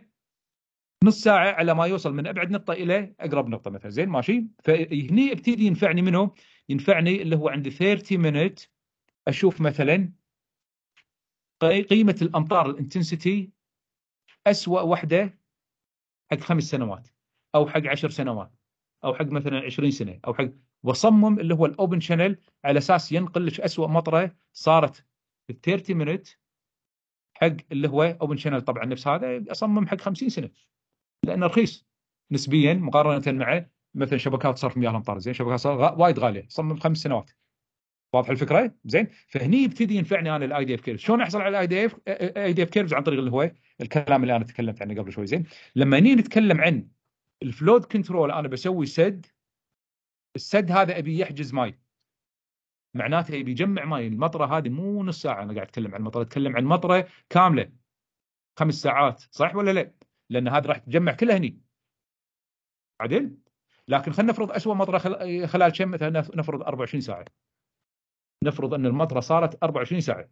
نص ساعه على ما يوصل من ابعد نقطه الى اقرب نقطه مثلا زين ماشي فهني ابتدي ينفعني منه ينفعني اللي هو عندي 30 مينت اشوف مثلا قيمه الامطار الانتنسيتي اسوء وحده حق خمس سنوات او حق عشر سنوات او حق مثلا 20 سنه او حق واصمم اللي هو الاوبن شانل على اساس ينقل لك اسوء مطره صارت 30 مينت حق اللي هو اوبن شانل طبعا نفس هذا اصمم حق 50 سنه لانه رخيص نسبيا مقارنه مع مثلا شبكات صرف مياه الامطار زين شبكات صرف وايد غاليه صمم خمس سنوات واضح الفكره زين فهني يبتدي ينفعني انا الاي دي اف كيرفز شلون احصل على الاي دي اف كيرفز عن طريق اللي هو الكلام اللي انا تكلمت عنه قبل شوي زين لما هني نتكلم عن الفلود كنترول انا بسوي سد السد هذا ابي يحجز ماي معناته يبي يجمع ماي المطره هذه مو نص ساعه انا قاعد اتكلم عن المطره اتكلم عن مطره كامله خمس ساعات صح ولا لا؟ لان هذا راح تجمع كلها هني عدل؟ لكن خلينا نفرض اسوء مطره خلال كم مثلا نفرض 24 ساعه نفرض ان المطره صارت 24 ساعه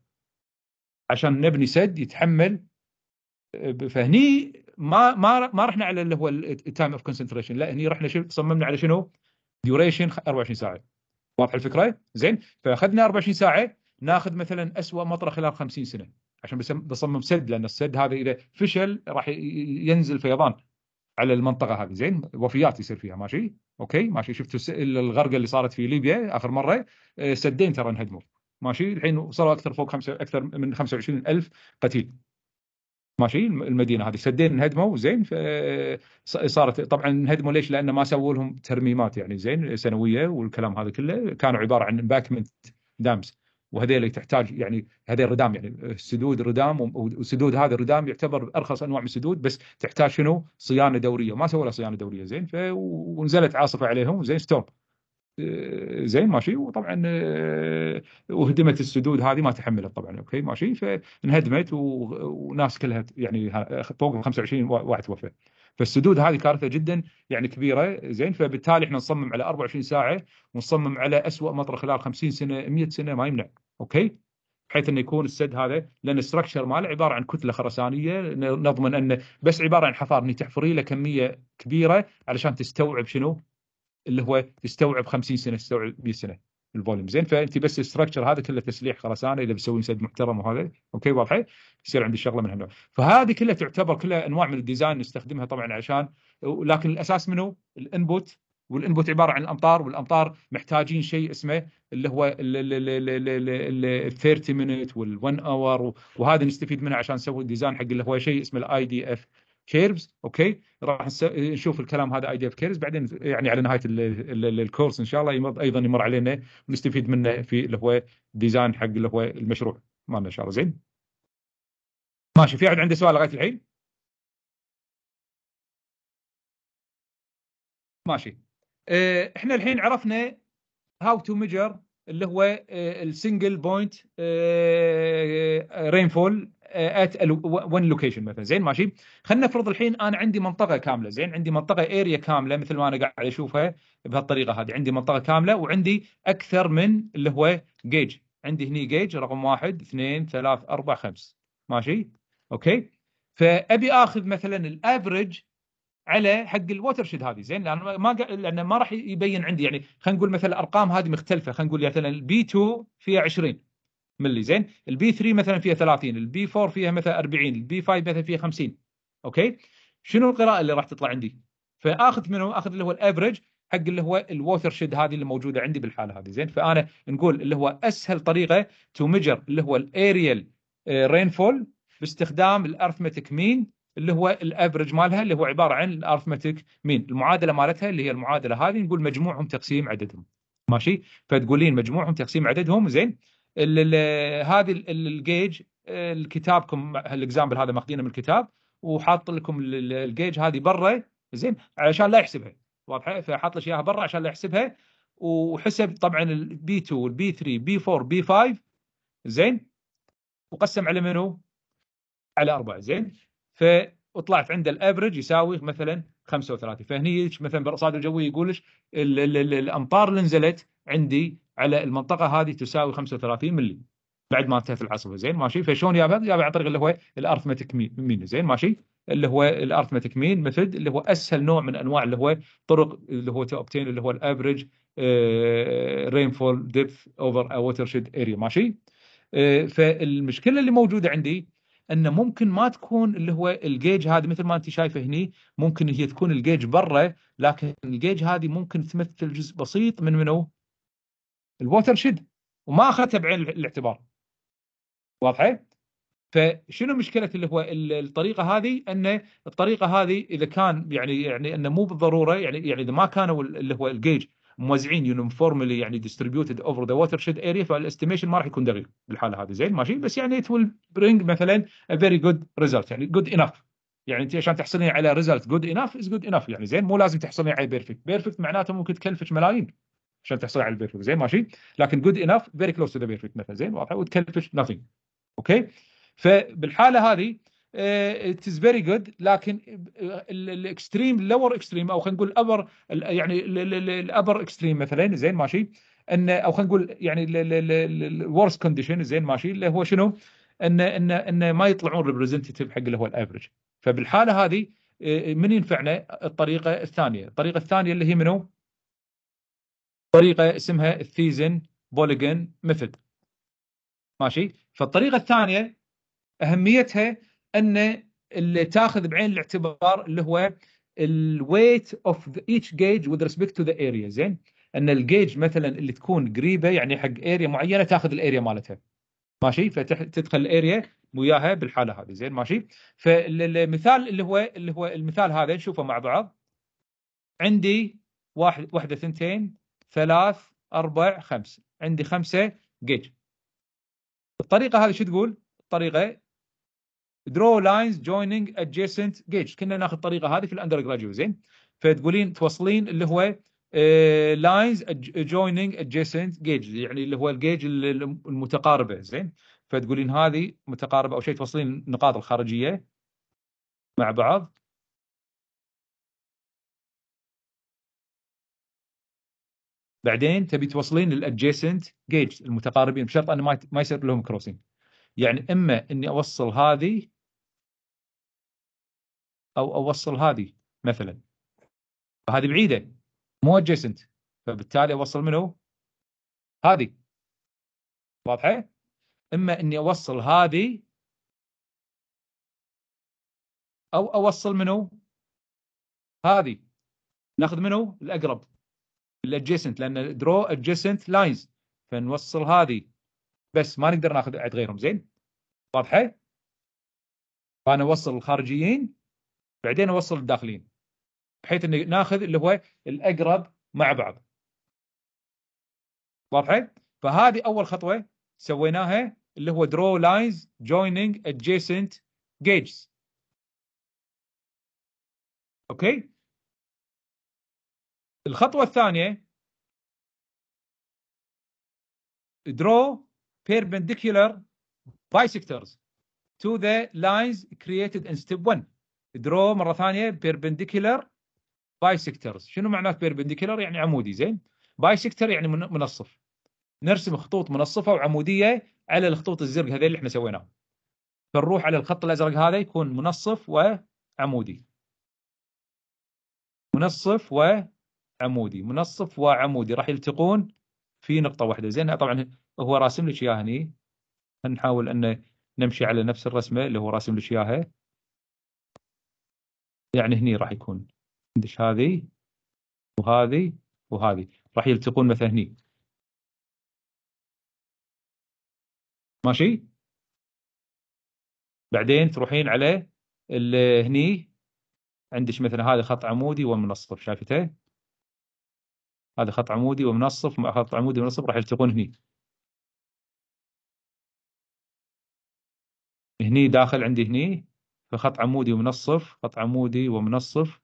عشان نبني سد يتحمل فهني ما ما ما رحنا على اللي هو التايم اوف كونسنتريشن لا هني رحنا شو صممنا على شنو؟ ديوريشن 24 ساعه واضحه الفكره؟ زين فاخذنا 24 ساعه ناخذ مثلا اسوء مطره خلال 50 سنه عشان بصمم سد لان السد هذا اذا فشل راح ينزل فيضان على المنطقه هذه زين وفيات يصير فيها ماشي اوكي ماشي شفتوا الغرقه اللي صارت في ليبيا اخر مره آه، سدين ترى انهدموا ماشي الحين وصلوا اكثر فوق خمسة اكثر من 25 الف قتيل ماشي المدينه هذه سدين انهدموا زين صارت طبعا انهدموا ليش؟ لان ما سووا لهم ترميمات يعني زين سنويه والكلام هذا كله كانوا عباره عن امباكمنت دامز اللي تحتاج يعني هذه الردام يعني سدود ردام وسدود هذا الردام يعتبر ارخص انواع من السدود بس تحتاج شنو؟ صيانه دوريه ما سووا لها صيانه دوريه زين ونزلت عاصفه عليهم زين ستورم آه، زين ماشي وطبعا آه، وهدمت السدود هذه ما تحملت طبعا اوكي ماشي فانهدمت وناس كلها يعني فوق 25 واحد توفى فالسدود هذه كارثه جدا يعني كبيره زين فبالتالي احنا نصمم على 24 ساعه ونصمم على اسوء مطر خلال 50 سنه 100 سنه ما يمنع اوكي بحيث انه يكون السد هذا لان الستركشر ماله عباره عن كتله خرسانيه نضمن انه بس عباره عن حفار اني تحفري له كميه كبيره علشان تستوعب شنو؟ اللي هو تستوعب 50 سنه تستوعب 100 سنه الفوليوم زين فانت بس الستركشر هذا كله تسليح خرسانه اذا بسوي سد محترم وهذا اوكي واضحه يصير عندي شغله من هالنوع فهذه كلها تعتبر كلها انواع من الديزاين نستخدمها طبعا عشان لكن الاساس منه الانبوت والانبوت عباره عن الامطار والامطار محتاجين شيء اسمه اللي هو ال 30 مينت وال 1 اور وهذا نستفيد منه عشان نسوي ديزاين حق اللي هو شيء اسمه الاي دي اف كيربز اوكي راح نشوف الكلام هذا اف كيربز بعدين يعني على نهايه الكورس ان شاء الله ايضا يمر علينا ونستفيد منه في اللي هو ديزاين حق اللي هو المشروع مالنا ان شاء الله زين ماشي في احد عنده سؤال لغايه الحين؟ ماشي آه، احنا الحين عرفنا هاو تو ميجر اللي هو السنجل بوينت رينفول ات ون لوكيشن مثلا زين ماشي خلينا نفرض الحين انا عندي منطقه كامله زين عندي منطقه اريا كامله مثل ما انا قاعد اشوفها بهالطريقه هذه عندي منطقه كامله وعندي اكثر من اللي هو جيج عندي هني جيج رقم واحد اثنين ثلاث اربع خمس ماشي اوكي فابي اخذ مثلا الافرج على حق الووتر شيد هذه زين لان ما لان ما راح يبين عندي يعني خلينا نقول مثلا الارقام هذه مختلفه خلينا نقول مثلا البي 2 فيها 20 ملي زين البي 3 مثلا فيها 30 البي 4 فيها مثلا 40 البي 5 مثلا فيها 50 اوكي شنو القراءه اللي راح تطلع عندي فاخذ منه اخذ اللي هو الافرج حق اللي هو الووتر شيد هذه اللي موجوده عندي بالحاله هذه زين فانا نقول اللي هو اسهل طريقه تو ميجر اللي هو الاريال رينفول آه، باستخدام الارثمتيك مين اللي هو الافرج مالها اللي هو عباره عن الارثمتيك مين المعادله مالتها اللي هي المعادله هذه نقول مجموعهم تقسيم عددهم ماشي فتقولين مجموعهم تقسيم عددهم زين هذه الجيج الكتابكم الاكزامبل هذا ماخذينه من الكتاب وحاط لكم الجيج هذه برا زين علشان لا يحسبها واضحه فحاط لك اياها برا عشان لا يحسبها وحسب طبعا البي 2 والبي 3 بي 4 بي 5 زين وقسم على منو؟ على اربعه زين فطلعت عنده الافرج يساوي مثلا 35 فهني مثلا بالرصاد الجوي يقول لك الامطار اللي نزلت عندي على المنطقه هذه تساوي 35 ملي بعد ما انتهت العاصفه زين ماشي فشلون جابها؟ جابها عن طريق اللي هو الارثمتيك مين زين ماشي اللي هو الارثمتيك مين ميثود اللي هو اسهل نوع من انواع اللي هو طرق اللي هو اوبتين اللي هو الافرج رينفول ديبث اوفر ووتر شيد اريا ماشي آه، فالمشكله اللي موجوده عندي انه ممكن ما تكون اللي هو الجيج هذه مثل ما انت شايفه هني ممكن هي تكون الجيج برا لكن الجيج هذه ممكن تمثل جزء بسيط من منو الووتر شيد وما اخذتها بعين الاعتبار واضحه؟ فشنو مشكله اللي هو الطريقه هذه ان الطريقه هذه اذا كان يعني يعني انه مو بالضروره يعني يعني اذا ما كانوا اللي هو الجيج موزعين يونيفورملي يعني ديستريبيوتد اوفر ذا ووتر شيد اريا فالاستيميشن ما راح يكون دقيق بالحاله هذه زين ماشي بس يعني ات ويل برينج مثلا ا فيري جود ريزلت يعني جود انف يعني انت عشان تحصلين على ريزلت جود انف از جود انف يعني زين مو لازم تحصلين على بيرفكت بيرفكت معناته ممكن تكلفك ملايين عشان تحصل على البيرفكت زين ماشي لكن جود انف فيري كلوز تو ذا بيرفكت مثلا زين واضحه وتكلفش نثينج اوكي فبالحاله هذه ات از فيري جود لكن الاكستريم لور اكستريم او خلينا نقول الابر يعني الابر اكستريم مثلا زين ماشي ان او خلينا نقول يعني الورست كونديشن زين ماشي اللي هو شنو؟ ان ان ان ما يطلعون ريبريزنتيف حق اللي هو الافرج فبالحاله هذه آه، من ينفعنا الطريقه الثانيه، الطريقه الثانيه اللي هي منو؟ طريقه اسمها الثيزن بوليجن ميثود ماشي فالطريقه الثانيه اهميتها ان اللي تاخذ بعين الاعتبار اللي هو الويت اوف ايتش جيج وذ ريسبكت تو ذا اريا زين ان الجيج مثلا اللي تكون قريبه يعني حق اريا معينه تاخذ الاريا مالتها ماشي فتدخل الاريا وياها بالحاله هذه زين ماشي فالمثال اللي هو اللي هو المثال هذا نشوفه مع بعض عندي واحد واحده ثنتين ثلاث أربع خمس عندي خمسة جيج الطريقة هذه شو تقول؟ الطريقة درو لاينز جويننج ادجيسنت جيج كنا ناخذ الطريقة هذه في الأندر جراجويت زين فتقولين توصلين اللي هو لاينز آه، joining ادجيسنت جيج يعني اللي هو الجيج المتقاربة زين فتقولين هذه متقاربة أو شيء توصلين النقاط الخارجية مع بعض بعدين تبي توصلين للادجيسنت جيج المتقاربين بشرط انه ما ما يصير لهم كروسنج يعني اما اني اوصل هذه او اوصل هذه مثلا فهذه بعيده مو ادجيسنت فبالتالي اوصل منو؟ هذه واضحه؟ اما اني اوصل هذه او اوصل منو؟ هذه ناخذ منو؟ الاقرب الادجيسنت لان درو ادجيسنت لاينز فنوصل هذه بس ما نقدر ناخذ عد غيرهم زين واضحه؟ فانا اوصل الخارجيين بعدين اوصل الداخلين بحيث ان ناخذ اللي هو الاقرب مع بعض واضحه؟ فهذه اول خطوه سويناها اللي هو درو لاينز جوينينج ادجيسنت جيجز اوكي الخطوه الثانيه draw perpendicular bisectors to the lines created in step 1 draw مره ثانيه perpendicular bisectors شنو معنات perpendicular يعني عمودي زين bisector يعني منصف نرسم خطوط منصفه وعموديه على الخطوط الزرق هذول اللي احنا سويناهم فنروح على الخط الازرق هذا يكون منصف وعمودي منصف وعمودي عمودي منصف وعمودي راح يلتقون في نقطه واحده زين طبعا هو راسم لك اياها هني نحاول ان نمشي على نفس الرسمه اللي هو راسم لك اياها يعني هني راح يكون عندك هذه وهذه وهذه راح يلتقون مثلا هني ماشي بعدين تروحين على هني عندك مثلا هذا خط عمودي ومنصف شايفته هذا خط عمودي ومنصف مع خط عمودي ومنصف راح يلتقون هني هني داخل عندي هني فخط عمودي ومنصف خط عمودي ومنصف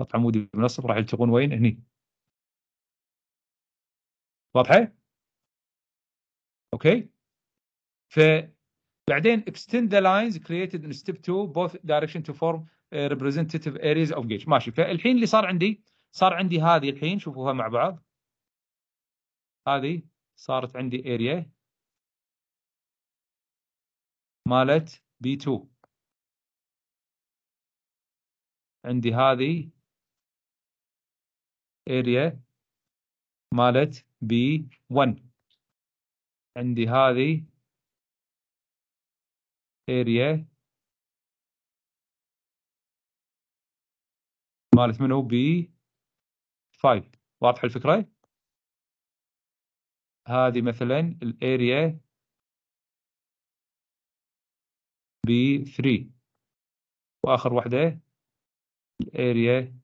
خط عمودي ومنصف راح يلتقون وين هني واضحه اوكي ف بعدين extend the lines created in step 2 both direction to form uh, representative areas of gauge ماشي فالحين اللي صار عندي صار عندي هذه الحين شوفوها مع بعض هذه صارت عندي اريا مالت بي 2 عندي هذه اريا مالت بي 1 عندي هذه اريا مالت منو بي 5 طيب، واضحه الفكره هذه مثلا الاريا بي 3 واخر واحده الاريا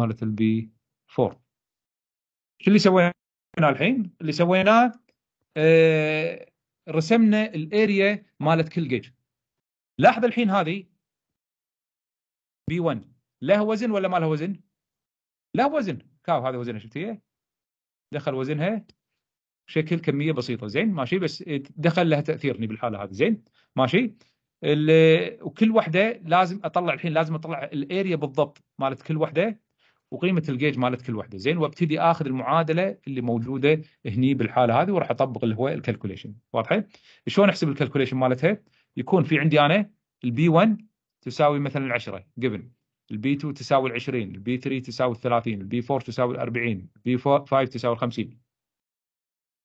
مالت البي 4 شو اللي سويناه الحين اللي سويناه آه رسمنا الاريا مالت كل جيج لاحظ الحين هذه بي 1 لها وزن ولا ما لها وزن لا وزن كاو هذا وزنها شفتيه دخل وزنها شكل كميه بسيطه زين ماشي بس دخل لها تاثيرني بالحاله هذه زين ماشي وكل وحده لازم اطلع الحين لازم اطلع الاريا بالضبط مالت كل وحده وقيمه الجيج مالت كل وحده زين وابتدي اخذ المعادله اللي موجوده هني بالحاله هذه وراح اطبق اللي هو الكالكوليشن واضحه شلون احسب الكالكوليشن مالتها يكون في عندي انا البي 1 تساوي مثلا 10 جيفن البي 2 تساوي ال 20 البي 3 تساوي ال 30 البي 4 تساوي ال 40 البي 5 تساوي ال 50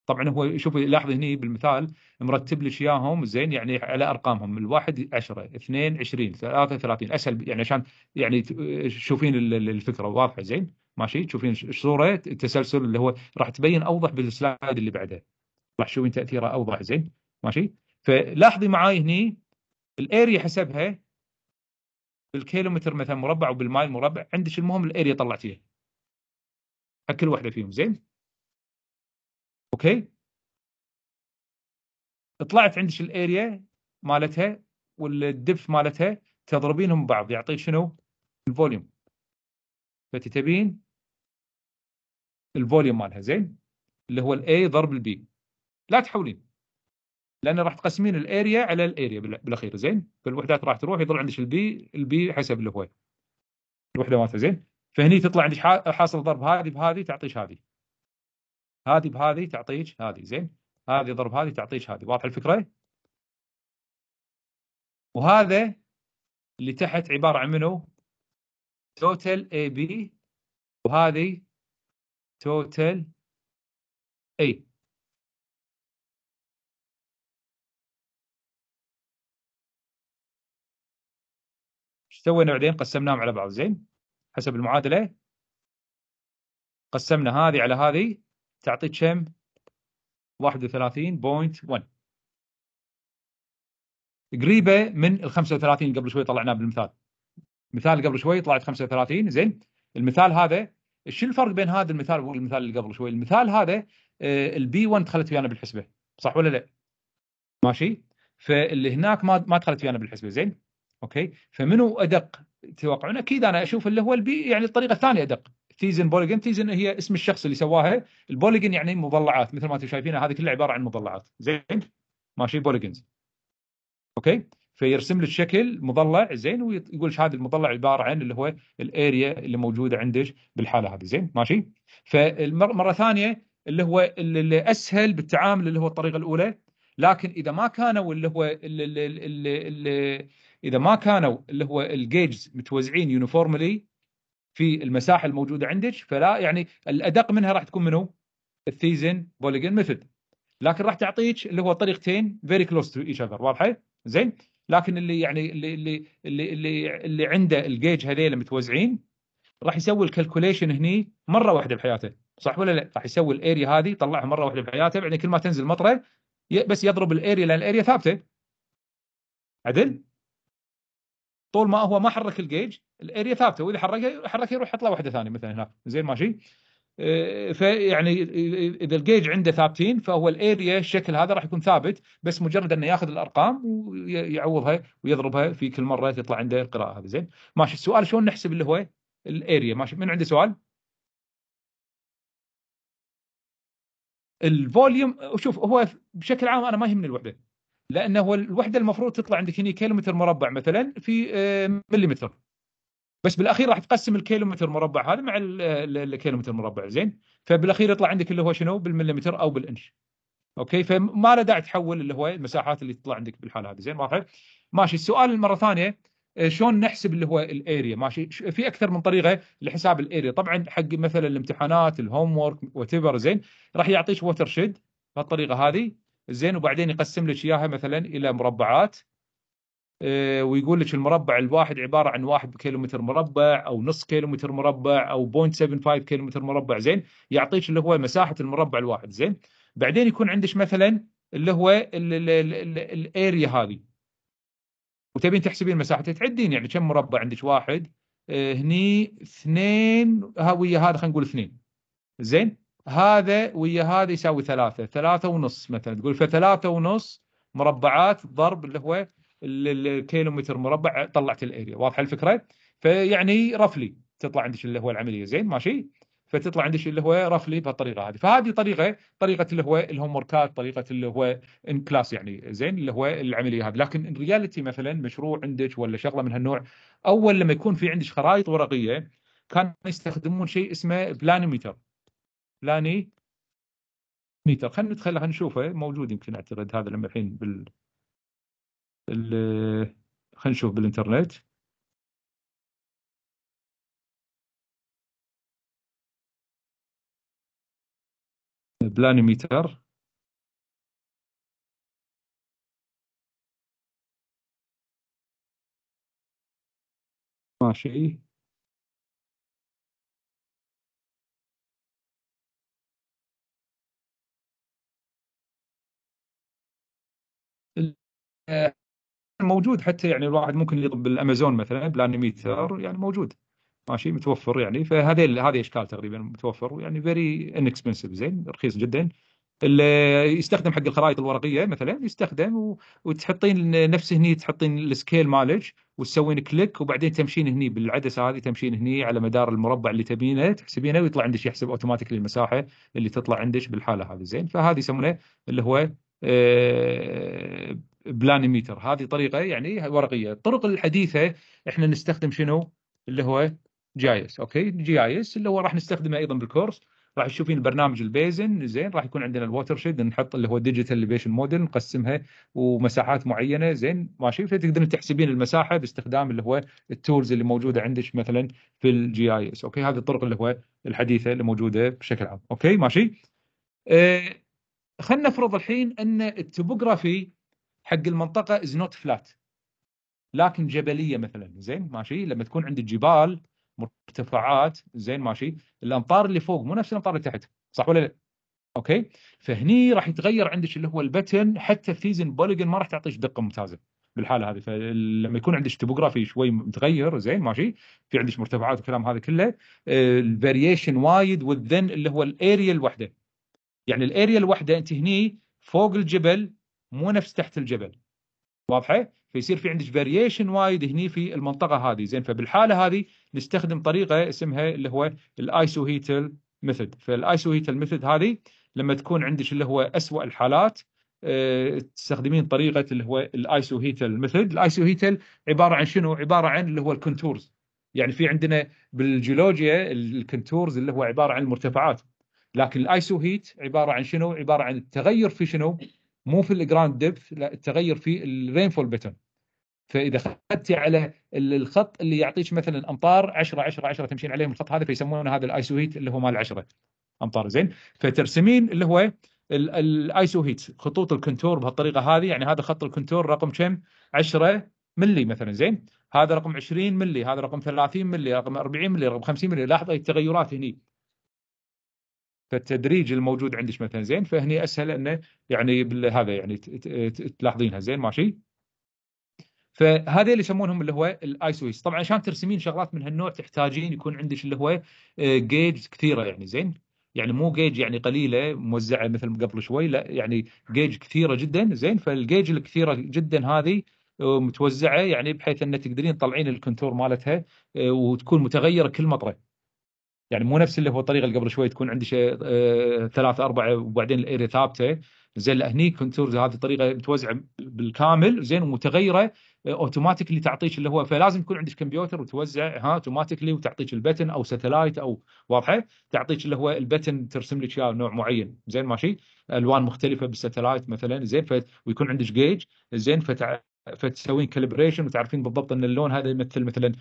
طبعا هو شوف لاحظ هني بالمثال مرتب لك اياهم زين يعني على ارقامهم الواحد 10 2 20 3 30 اسهل يعني عشان يعني تشوفين الفكره واضحه زين ماشي تشوفين الصوره التسلسل اللي هو راح تبين اوضح بالسلايد اللي بعده راح تشوفين تاثيره اوضح زين ماشي فلاحظي معاي هني الاريا حسبها بالكيلومتر مثلا مربع وبالمايل مربع عندك المهم الاريا طلعتيها حق كل واحده فيهم زين اوكي طلعت عندك الاريا مالتها والدبث مالتها تضربينهم بعض يعطيك شنو الفوليوم فتتبين الفوليوم مالها زين اللي هو الاي ضرب البي لا تحولين لان راح تقسمين الاريا على الاريا بالاخير زين فالوحدات راح تروح يضل عندك البي البي حسب اللي هو الوحده مالته زين فهني تطلع عندك حاصل ضرب هذه بهذه تعطيك هذه هذه بهذه تعطيك هذه زين هذه ضرب هذه تعطيك هذه واضحه الفكره وهذا اللي تحت عباره عن منو توتال اي بي وهذه توتال اي سوينا بعدين قسمناهم على بعض زين حسب المعادله قسمنا هذه على هذه تعطيك كم 31.1 قريبه من ال 35 قبل شوي طلعناه بالمثال مثال قبل شوي طلعت 35 زين المثال هذا شو الفرق بين هذا المثال والمثال اللي قبل شوي المثال هذا آه، البي 1 دخلت ويانا بالحسبه صح ولا لا ماشي فاللي هناك ما ما دخلت ويانا بالحسبه زين اوكي فمنو ادق توقعون اكيد انا اشوف اللي هو البي يعني الطريقه الثانيه ادق تيزن بوليجن تيزن هي اسم الشخص اللي سواها البوليجن يعني مضلعات مثل ما انتم شايفينها هذه كلها عباره عن مضلعات زين ماشي بوليجنز اوكي فيرسم لك شكل مضلع زين ويقول هذا المضلع عباره عن اللي هو الاريا اللي موجوده عندك بالحاله هذه زين ماشي فمره ثانيه اللي هو اللي اسهل بالتعامل اللي هو الطريقه الاولى لكن اذا ما كانوا اللي هو اللي اللي اللي اذا ما كانوا اللي هو الجيجز متوزعين يونيفورملي في المساحه الموجوده عندك فلا يعني الادق منها راح تكون منو؟ الثيزن بوليجن ميثود لكن راح تعطيك اللي هو طريقتين فيري كلوز تو ايتش اذر واضحه؟ زين؟ لكن اللي يعني اللي اللي اللي اللي, اللي عنده الجيج هذيل متوزعين راح يسوي الكالكوليشن هني مره واحده بحياته صح ولا لا؟ راح يسوي الاريا هذه يطلعها مره واحده بحياته بعدين كل ما تنزل مطره بس يضرب الاريا لان الاريا ثابته عدل؟ طول ما هو ما حرك الجيج الاريا ثابته واذا حركها حركها يروح يحط له واحده ثانيه مثلا هناك زين ماشي آه، فيعني اذا الجيج عنده ثابتين فهو الاريا الشكل هذا راح يكون ثابت بس مجرد انه ياخذ الارقام ويعوضها ويضربها في كل مره تطلع عنده القراءه هذه زين ماشي السؤال شلون نحسب اللي هو الاريا ماشي من عنده سؤال؟ الفوليوم شوف هو بشكل عام انا ما يهمني الوحده لانه الوحده المفروض تطلع عندك هنا كيلومتر مربع مثلا في آه، مليمتر بس بالاخير راح تقسم الكيلومتر مربع هذا مع الكيلومتر مربع زين فبالاخير يطلع عندك اللي هو شنو بالمليمتر او بالانش اوكي فما له داعي تحول اللي هو المساحات اللي تطلع عندك بالحاله هذه زين واضح ماشي السؤال مره ثانيه آه، شلون نحسب اللي هو الاريا ماشي في اكثر من طريقه لحساب الاريا طبعا حق مثلا الامتحانات الهوم وورك وات زين راح يعطيك ووتر شيد بالطريقه هذه زين وبعدين يقسم لك اياها مثلا الى مربعات آه، ويقول لك المربع الواحد عباره عن 1 كيلومتر مربع او نص كيلومتر مربع او 0.75 كيلومتر مربع زين يعطيك اللي هو مساحه المربع الواحد زين بعدين يكون عندك مثلا اللي هو الاريا هذه وتبين تحسبين مساحتها تعدين يعني كم مربع عندك واحد آه، هني اثنين ها ويا هذا خلينا نقول اثنين زين هذا ويا هذا يساوي ثلاثة ثلاثة ونص مثلا تقول فثلاثة ونص مربعات ضرب اللي هو الكيلومتر مربع طلعت الاريا واضحه الفكره؟ فيعني رفلي تطلع عندك اللي هو العمليه زين ماشي؟ فتطلع عندك اللي هو رفلي بهالطريقه هذه فهذه طريقه طريقه اللي هو الهوم وركات طريقه اللي هو ان كلاس يعني زين اللي هو العمليه هذه لكن ان رياليتي مثلا مشروع عندك ولا شغله من هالنوع اول لما يكون في عندك خرائط ورقيه كانوا يستخدمون شيء اسمه بلانيميتر فلاني ميتر خلينا ندخل خلينا نشوفه إيه، موجود يمكن اعتقد هذا لما الحين بال خلينا نشوف بالانترنت متر ماشي موجود حتى يعني الواحد ممكن يطلب بالامازون مثلا بلانيميتر يعني موجود ماشي متوفر يعني فهذه هذه اشكال تقريبا متوفر يعني فيري انكسبنسف زين رخيص جدا اللي يستخدم حق الخرائط الورقيه مثلا يستخدم و... وتحطين نفس هني تحطين السكيل مالج وتسوين كليك وبعدين تمشين هني بالعدسه هذه تمشين هني على مدار المربع اللي تبينه تحسبينه ويطلع عندك يحسب اوتوماتيكلي المساحه اللي تطلع عندك بالحاله هذه زين فهذه يسمونه اللي هو آه، بلانيميتر هذه طريقه يعني ورقيه الطرق الحديثه احنا نستخدم شنو اللي هو جي اس اوكي جي اس اللي هو راح نستخدمه ايضا بالكورس راح تشوفين البرنامج البيزن زين راح يكون عندنا الووتر شيد نحط اللي هو ديجيتال ليفيشن موديل نقسمها ومساحات معينه زين ماشي فتقدرين تحسبين المساحه باستخدام اللي هو التولز اللي موجوده عندك مثلا في الجي اي اس اوكي هذه الطرق اللي هو الحديثه اللي موجوده بشكل عام اوكي ماشي آه خلينا نفرض الحين ان التوبوغرافي حق المنطقه از نوت فلات لكن جبليه مثلا زين ماشي لما تكون عندك جبال مرتفعات زين ماشي الامطار اللي فوق مو نفس الامطار اللي تحت صح ولا لا؟ اوكي فهني راح يتغير عندك اللي هو البتن حتى فيزن بوليجن ما راح تعطيك دقه ممتازه بالحاله هذه فلما يكون عندك توبوغرافي شوي متغير زين ماشي في عندك مرتفعات والكلام هذا كله آه، الفاريشن وايد والذن اللي هو الاريا الوحده يعني الاريا الوحده انت هني فوق الجبل مو نفس تحت الجبل واضحه فيصير في عندك فاريشن وايد هني في المنطقه هذه زين فبالحاله هذه نستخدم طريقه اسمها اللي هو الايسو هيتل ميثود فالايسو هيتل ميثود هذه لما تكون عندك اللي هو اسوء الحالات آه، تستخدمين طريقه اللي هو الايسو هيتل ميثود الايسو هيتل عباره عن شنو عباره عن اللي هو الكونتورز يعني في عندنا بالجيولوجيا الكونتورز اللي هو عباره عن المرتفعات لكن الايسو هيت عباره عن شنو عباره عن التغير في شنو مو في الجراوند ديبث لا التغير في الرينفول بتن فاذا اخذتي على الخط اللي يعطيك مثلا امطار 10 10 10 تمشين عليهم الخط هذا فيسمونه هذا الايسو هيت اللي هو مال 10 امطار زين فترسمين اللي هو الايسو هيت خطوط الكنتور بهالطريقه هذه يعني هذا خط الكنتور رقم كم 10 ملي مثلا زين هذا رقم 20 ملي هذا رقم 30 ملي رقم 40 ملي رقم 50 ملي لاحظ التغيرات هني فالتدريج الموجود عندك مثلا زين فهني اسهل انه يعني هذا يعني تلاحظينها زين ماشي فهذه اللي يسمونهم اللي هو الايسويس طبعا عشان ترسمين شغلات من هالنوع تحتاجين يكون عندك اللي هو جيج آه، كثيره يعني زين يعني مو جيج يعني قليله موزعه مثل قبل شوي لا يعني جيج كثيره جدا زين فالجيج الكثيره جدا هذه متوزعه يعني بحيث ان تقدرين تطلعين الكنتور مالتها آه، وتكون متغيره كل مطره يعني مو نفس اللي هو الطريقه اللي قبل شوي تكون عندي شيء آه ثلاثة أربعة وبعدين الاريا ثابته زين لا هني كونتورز هذه الطريقه متوزعه بالكامل زين ومتغيره اوتوماتيكلي آه، تعطيك اللي هو فلازم يكون عندك كمبيوتر وتوزع ها اوتوماتيكلي وتعطيك البتن او ساتلايت او واضحه تعطيك اللي هو البتن ترسم لك اياه نوع معين زين ماشي الوان مختلفه بالساتلايت مثلا زين ويكون عندك جيج زين فتع... فتسوين كالبريشن وتعرفين بالضبط ان اللون هذا يمثل مثلا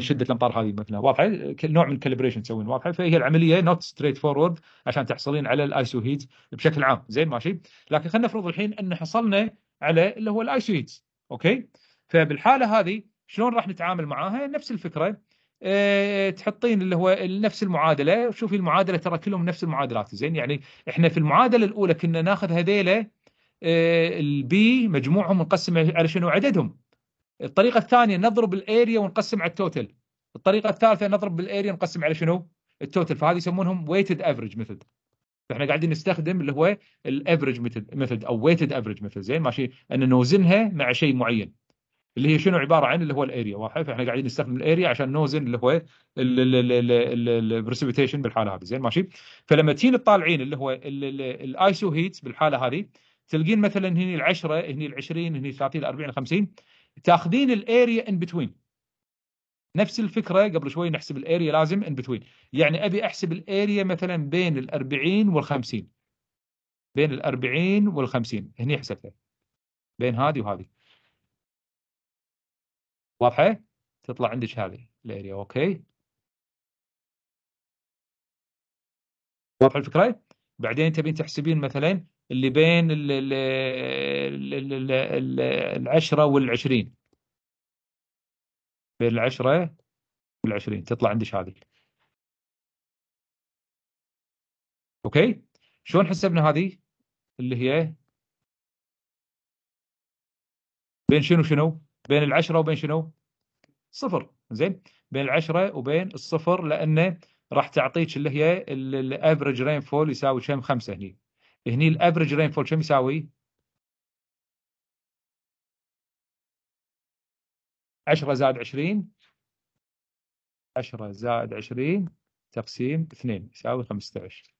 شده الامطار هذه مثلا واضحه نوع من كالبريشن تسوين واضحه فهي العمليه نوت ستريت فورورد عشان تحصلين على الايسو هيت بشكل عام زين ماشي لكن خلينا نفرض الحين ان حصلنا على اللي هو الايسو هيت اوكي فبالحاله هذه شلون راح نتعامل معاها نفس الفكره أه تحطين اللي هو نفس المعادله وشوفي المعادله ترى كلهم نفس المعادلات زين يعني احنا في المعادله الاولى كنا ناخذ هذيله آه، البي مجموعهم ونقسم على شنو عددهم الطريقه الثانيه نضرب الاريا ونقسم على التوتل الطريقه الثالثه نضرب بالاريا ونقسم على شنو التوتل فهذه يسمونهم ويتد افريج ميثود فاحنا قاعدين نستخدم اللي هو الافريج ميثود او ويتد افريج ميثود زين ماشي ان نوزنها مع شيء معين اللي هي شنو عباره عن اللي هو الاريا واضح فاحنا قاعدين نستخدم الاريا عشان نوزن اللي هو البريسبيتيشن بالحاله هذه زين ماشي فلما تجين طالعين اللي هو الايسو هيتس بالحاله هذه تلقين مثلا هني العشرة هني العشرين هني 30 40 50 تاخذين الاريا ان بتوين نفس الفكره قبل شوي نحسب الاريا لازم ان بتوين يعني ابي احسب الاريا مثلا بين ال 40 وال 50 بين ال 40 وال 50 هني حسبتها بين هذه وهذه واضحه تطلع عندك هذه الاريا اوكي واضحه الفكره بعدين تبين تحسبين مثلا اللي بين ال ال ال ال العشرة والعشرين بين العشرة والعشرين تطلع عندي هذه اوكي شلون حسبنا هذه اللي هي بين شنو شنو بين العشرة وبين شنو صفر زين بين العشرة وبين الصفر لأنه راح تعطيك اللي هي الافرج رين فول يساوي كم خمسة هني هني الافرج رينفول كم يساوي 10 زائد 20 10 زائد 20 تقسيم 2 يساوي 15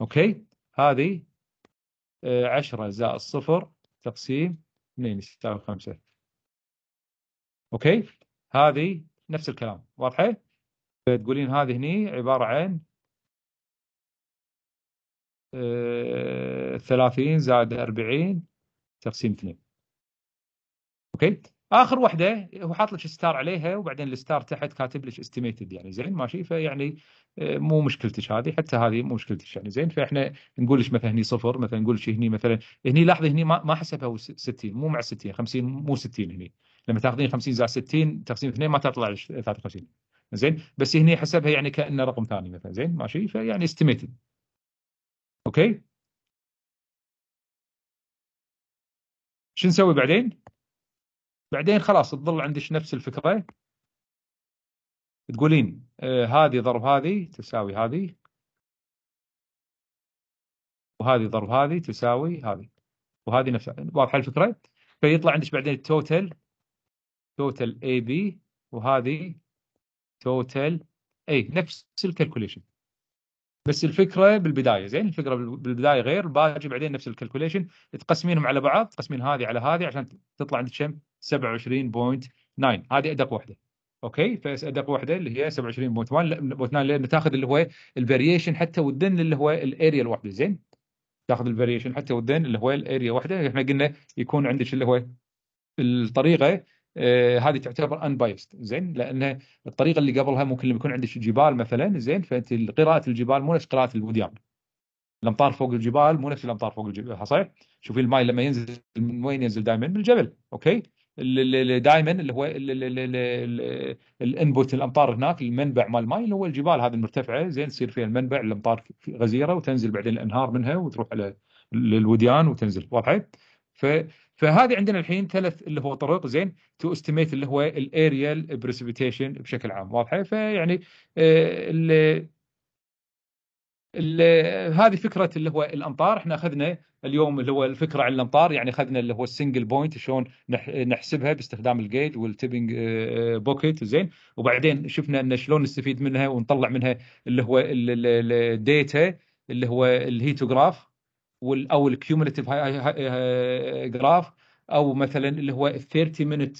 اوكي هذه 10 آه، زائد 0 تقسيم 2 يساوي 5 اوكي هذه نفس الكلام واضحه تقولين هذه هني عباره عن 30 زائد 40 تقسيم 2 اوكي اخر وحده هو حاط لك ستار عليها وبعدين الستار تحت كاتب لك استيميتد يعني زين ماشي فيعني آه، مو مشكلتك هذه حتى هذه مو مشكلتك يعني زين فاحنا نقول لك مثلا هني صفر مثلا نقول لك هني مثلا هني لاحظي هني ما حسبها 60 مو مع 60 50 مو 60 هني لما تاخذين 50 زائد 60 تقسيم 2 ما تطلع لك 53 زين بس هني حسبها يعني كانه رقم ثاني مثلا زين ماشي فيعني استيميتد اوكي شو نسوي بعدين بعدين خلاص تظل عندك نفس الفكره تقولين آه هذه ضرب هذه تساوي هذه وهذه ضرب هذه تساوي هذه وهذه نفسها واضحه الفكره فيطلع عندك بعدين التوتال توتال اي بي وهذه توتال اي نفس الكالكوليشن بس الفكره بالبدايه زين الفكره بالبدايه غير باجي بعدين نفس الكالكوليشن تقسمينهم على بعض تقسمين هذه على هذه عشان تطلع عندك كم 27.9 هذه ادق واحده اوكي فادق واحده اللي هي 27.1 لان تاخذ اللي هو الفاريشن حتى والذن اللي هو الاريا الواحده زين تاخذ الفاريشن حتى والذن اللي هو الاريا واحده احنا قلنا يكون عندك اللي هو الطريقه آه، هذه تعتبر ان بايست زين لان الطريقه اللي قبلها ممكن لما يكون عندك جبال مثلا زين فانت قراءه الجبال مو نفس قراءه الوديان الامطار فوق الجبال مو نفس الامطار فوق الجبال صحيح شوفي الماي لما ينزل من وين ينزل دائما من الجبل اوكي دائما اللي هو الانبوت الامطار هناك المنبع مال الماي اللي هو الجبال هذه المرتفعه زين تصير فيها المنبع الامطار غزيره وتنزل بعدين الانهار منها وتروح على الوديان وتنزل واضحه؟ فهذه عندنا الحين ثلاث اللي هو طرق زين تو استيميت اللي هو الاريال بريسبيتيشن بشكل عام واضحه فيعني آه، هذه فكره اللي هو الامطار احنا اخذنا اليوم اللي هو الفكره عن الامطار يعني اخذنا اللي هو السنجل بوينت شلون نحسبها باستخدام الجيج والتيبنج بوكيت زين وبعدين شفنا ان شلون نستفيد منها ونطلع منها اللي هو الديتا اللي هو الهيتوغراف او الكيومولتيف جراف او مثلا اللي هو 30 مينت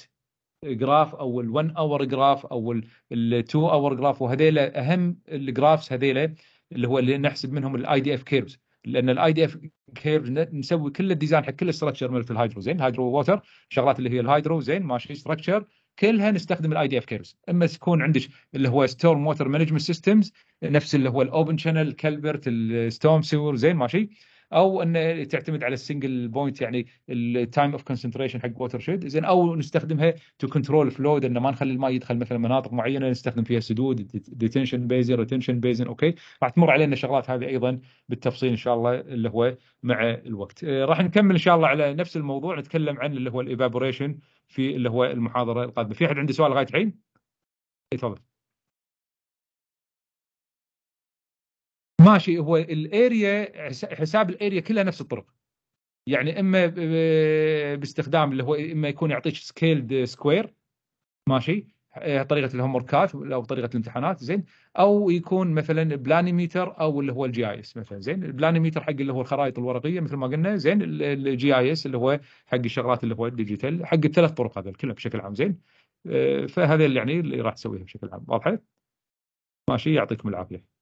جراف او ال1 اور جراف او ال2 اور جراف وهذيل اهم الجرافز هذيل اللي هو اللي نحسب منهم الاي دي اف كيرفز لان الاي دي اف كيرفز نسوي كل الديزاين حق كل الستركشر مال في الهايدرو زين هايدرو ووتر شغلات اللي هي الهايدرو زين ماشي ستركشر كلها نستخدم الاي دي اف كيرفز اما تكون عندك اللي هو ستورم ووتر مانجمنت سيستمز نفس اللي هو الاوبن شانل كالبرت الستورم سيور زين ماشي او انه تعتمد على السنجل بوينت يعني التايم اوف كونسنتريشن حق ووتر شيد زين او نستخدمها تو كنترول فلود انه ما نخلي الماء يدخل مثلا مناطق معينه نستخدم فيها سدود ديتنشن بيزن ريتنشن بيزن اوكي راح تمر علينا الشغلات هذه ايضا بالتفصيل ان شاء الله اللي هو مع الوقت آه، راح نكمل ان شاء الله على نفس الموضوع نتكلم عن اللي هو الايفابوريشن في اللي هو المحاضره القادمه في احد عنده سؤال لغايه الحين؟ تفضل ماشي هو الاريا حساب الاريا كلها نفس الطرق يعني اما باستخدام اللي هو اما يكون يعطيك سكيلد سكوير ماشي آه، طريقه الهوم وركات او طريقه الامتحانات زين او يكون مثلا بلانيميتر او اللي هو الجي اي اس مثلا زين البلانيميتر حق اللي هو الخرائط الورقيه مثل ما قلنا زين الجي اي اس اللي هو حق الشغلات اللي هو الديجيتال حق الثلاث طرق هذول كلها بشكل عام زين آه، فهذا اللي يعني اللي راح تسويها بشكل عام واضحه؟ ماشي يعطيكم العافيه.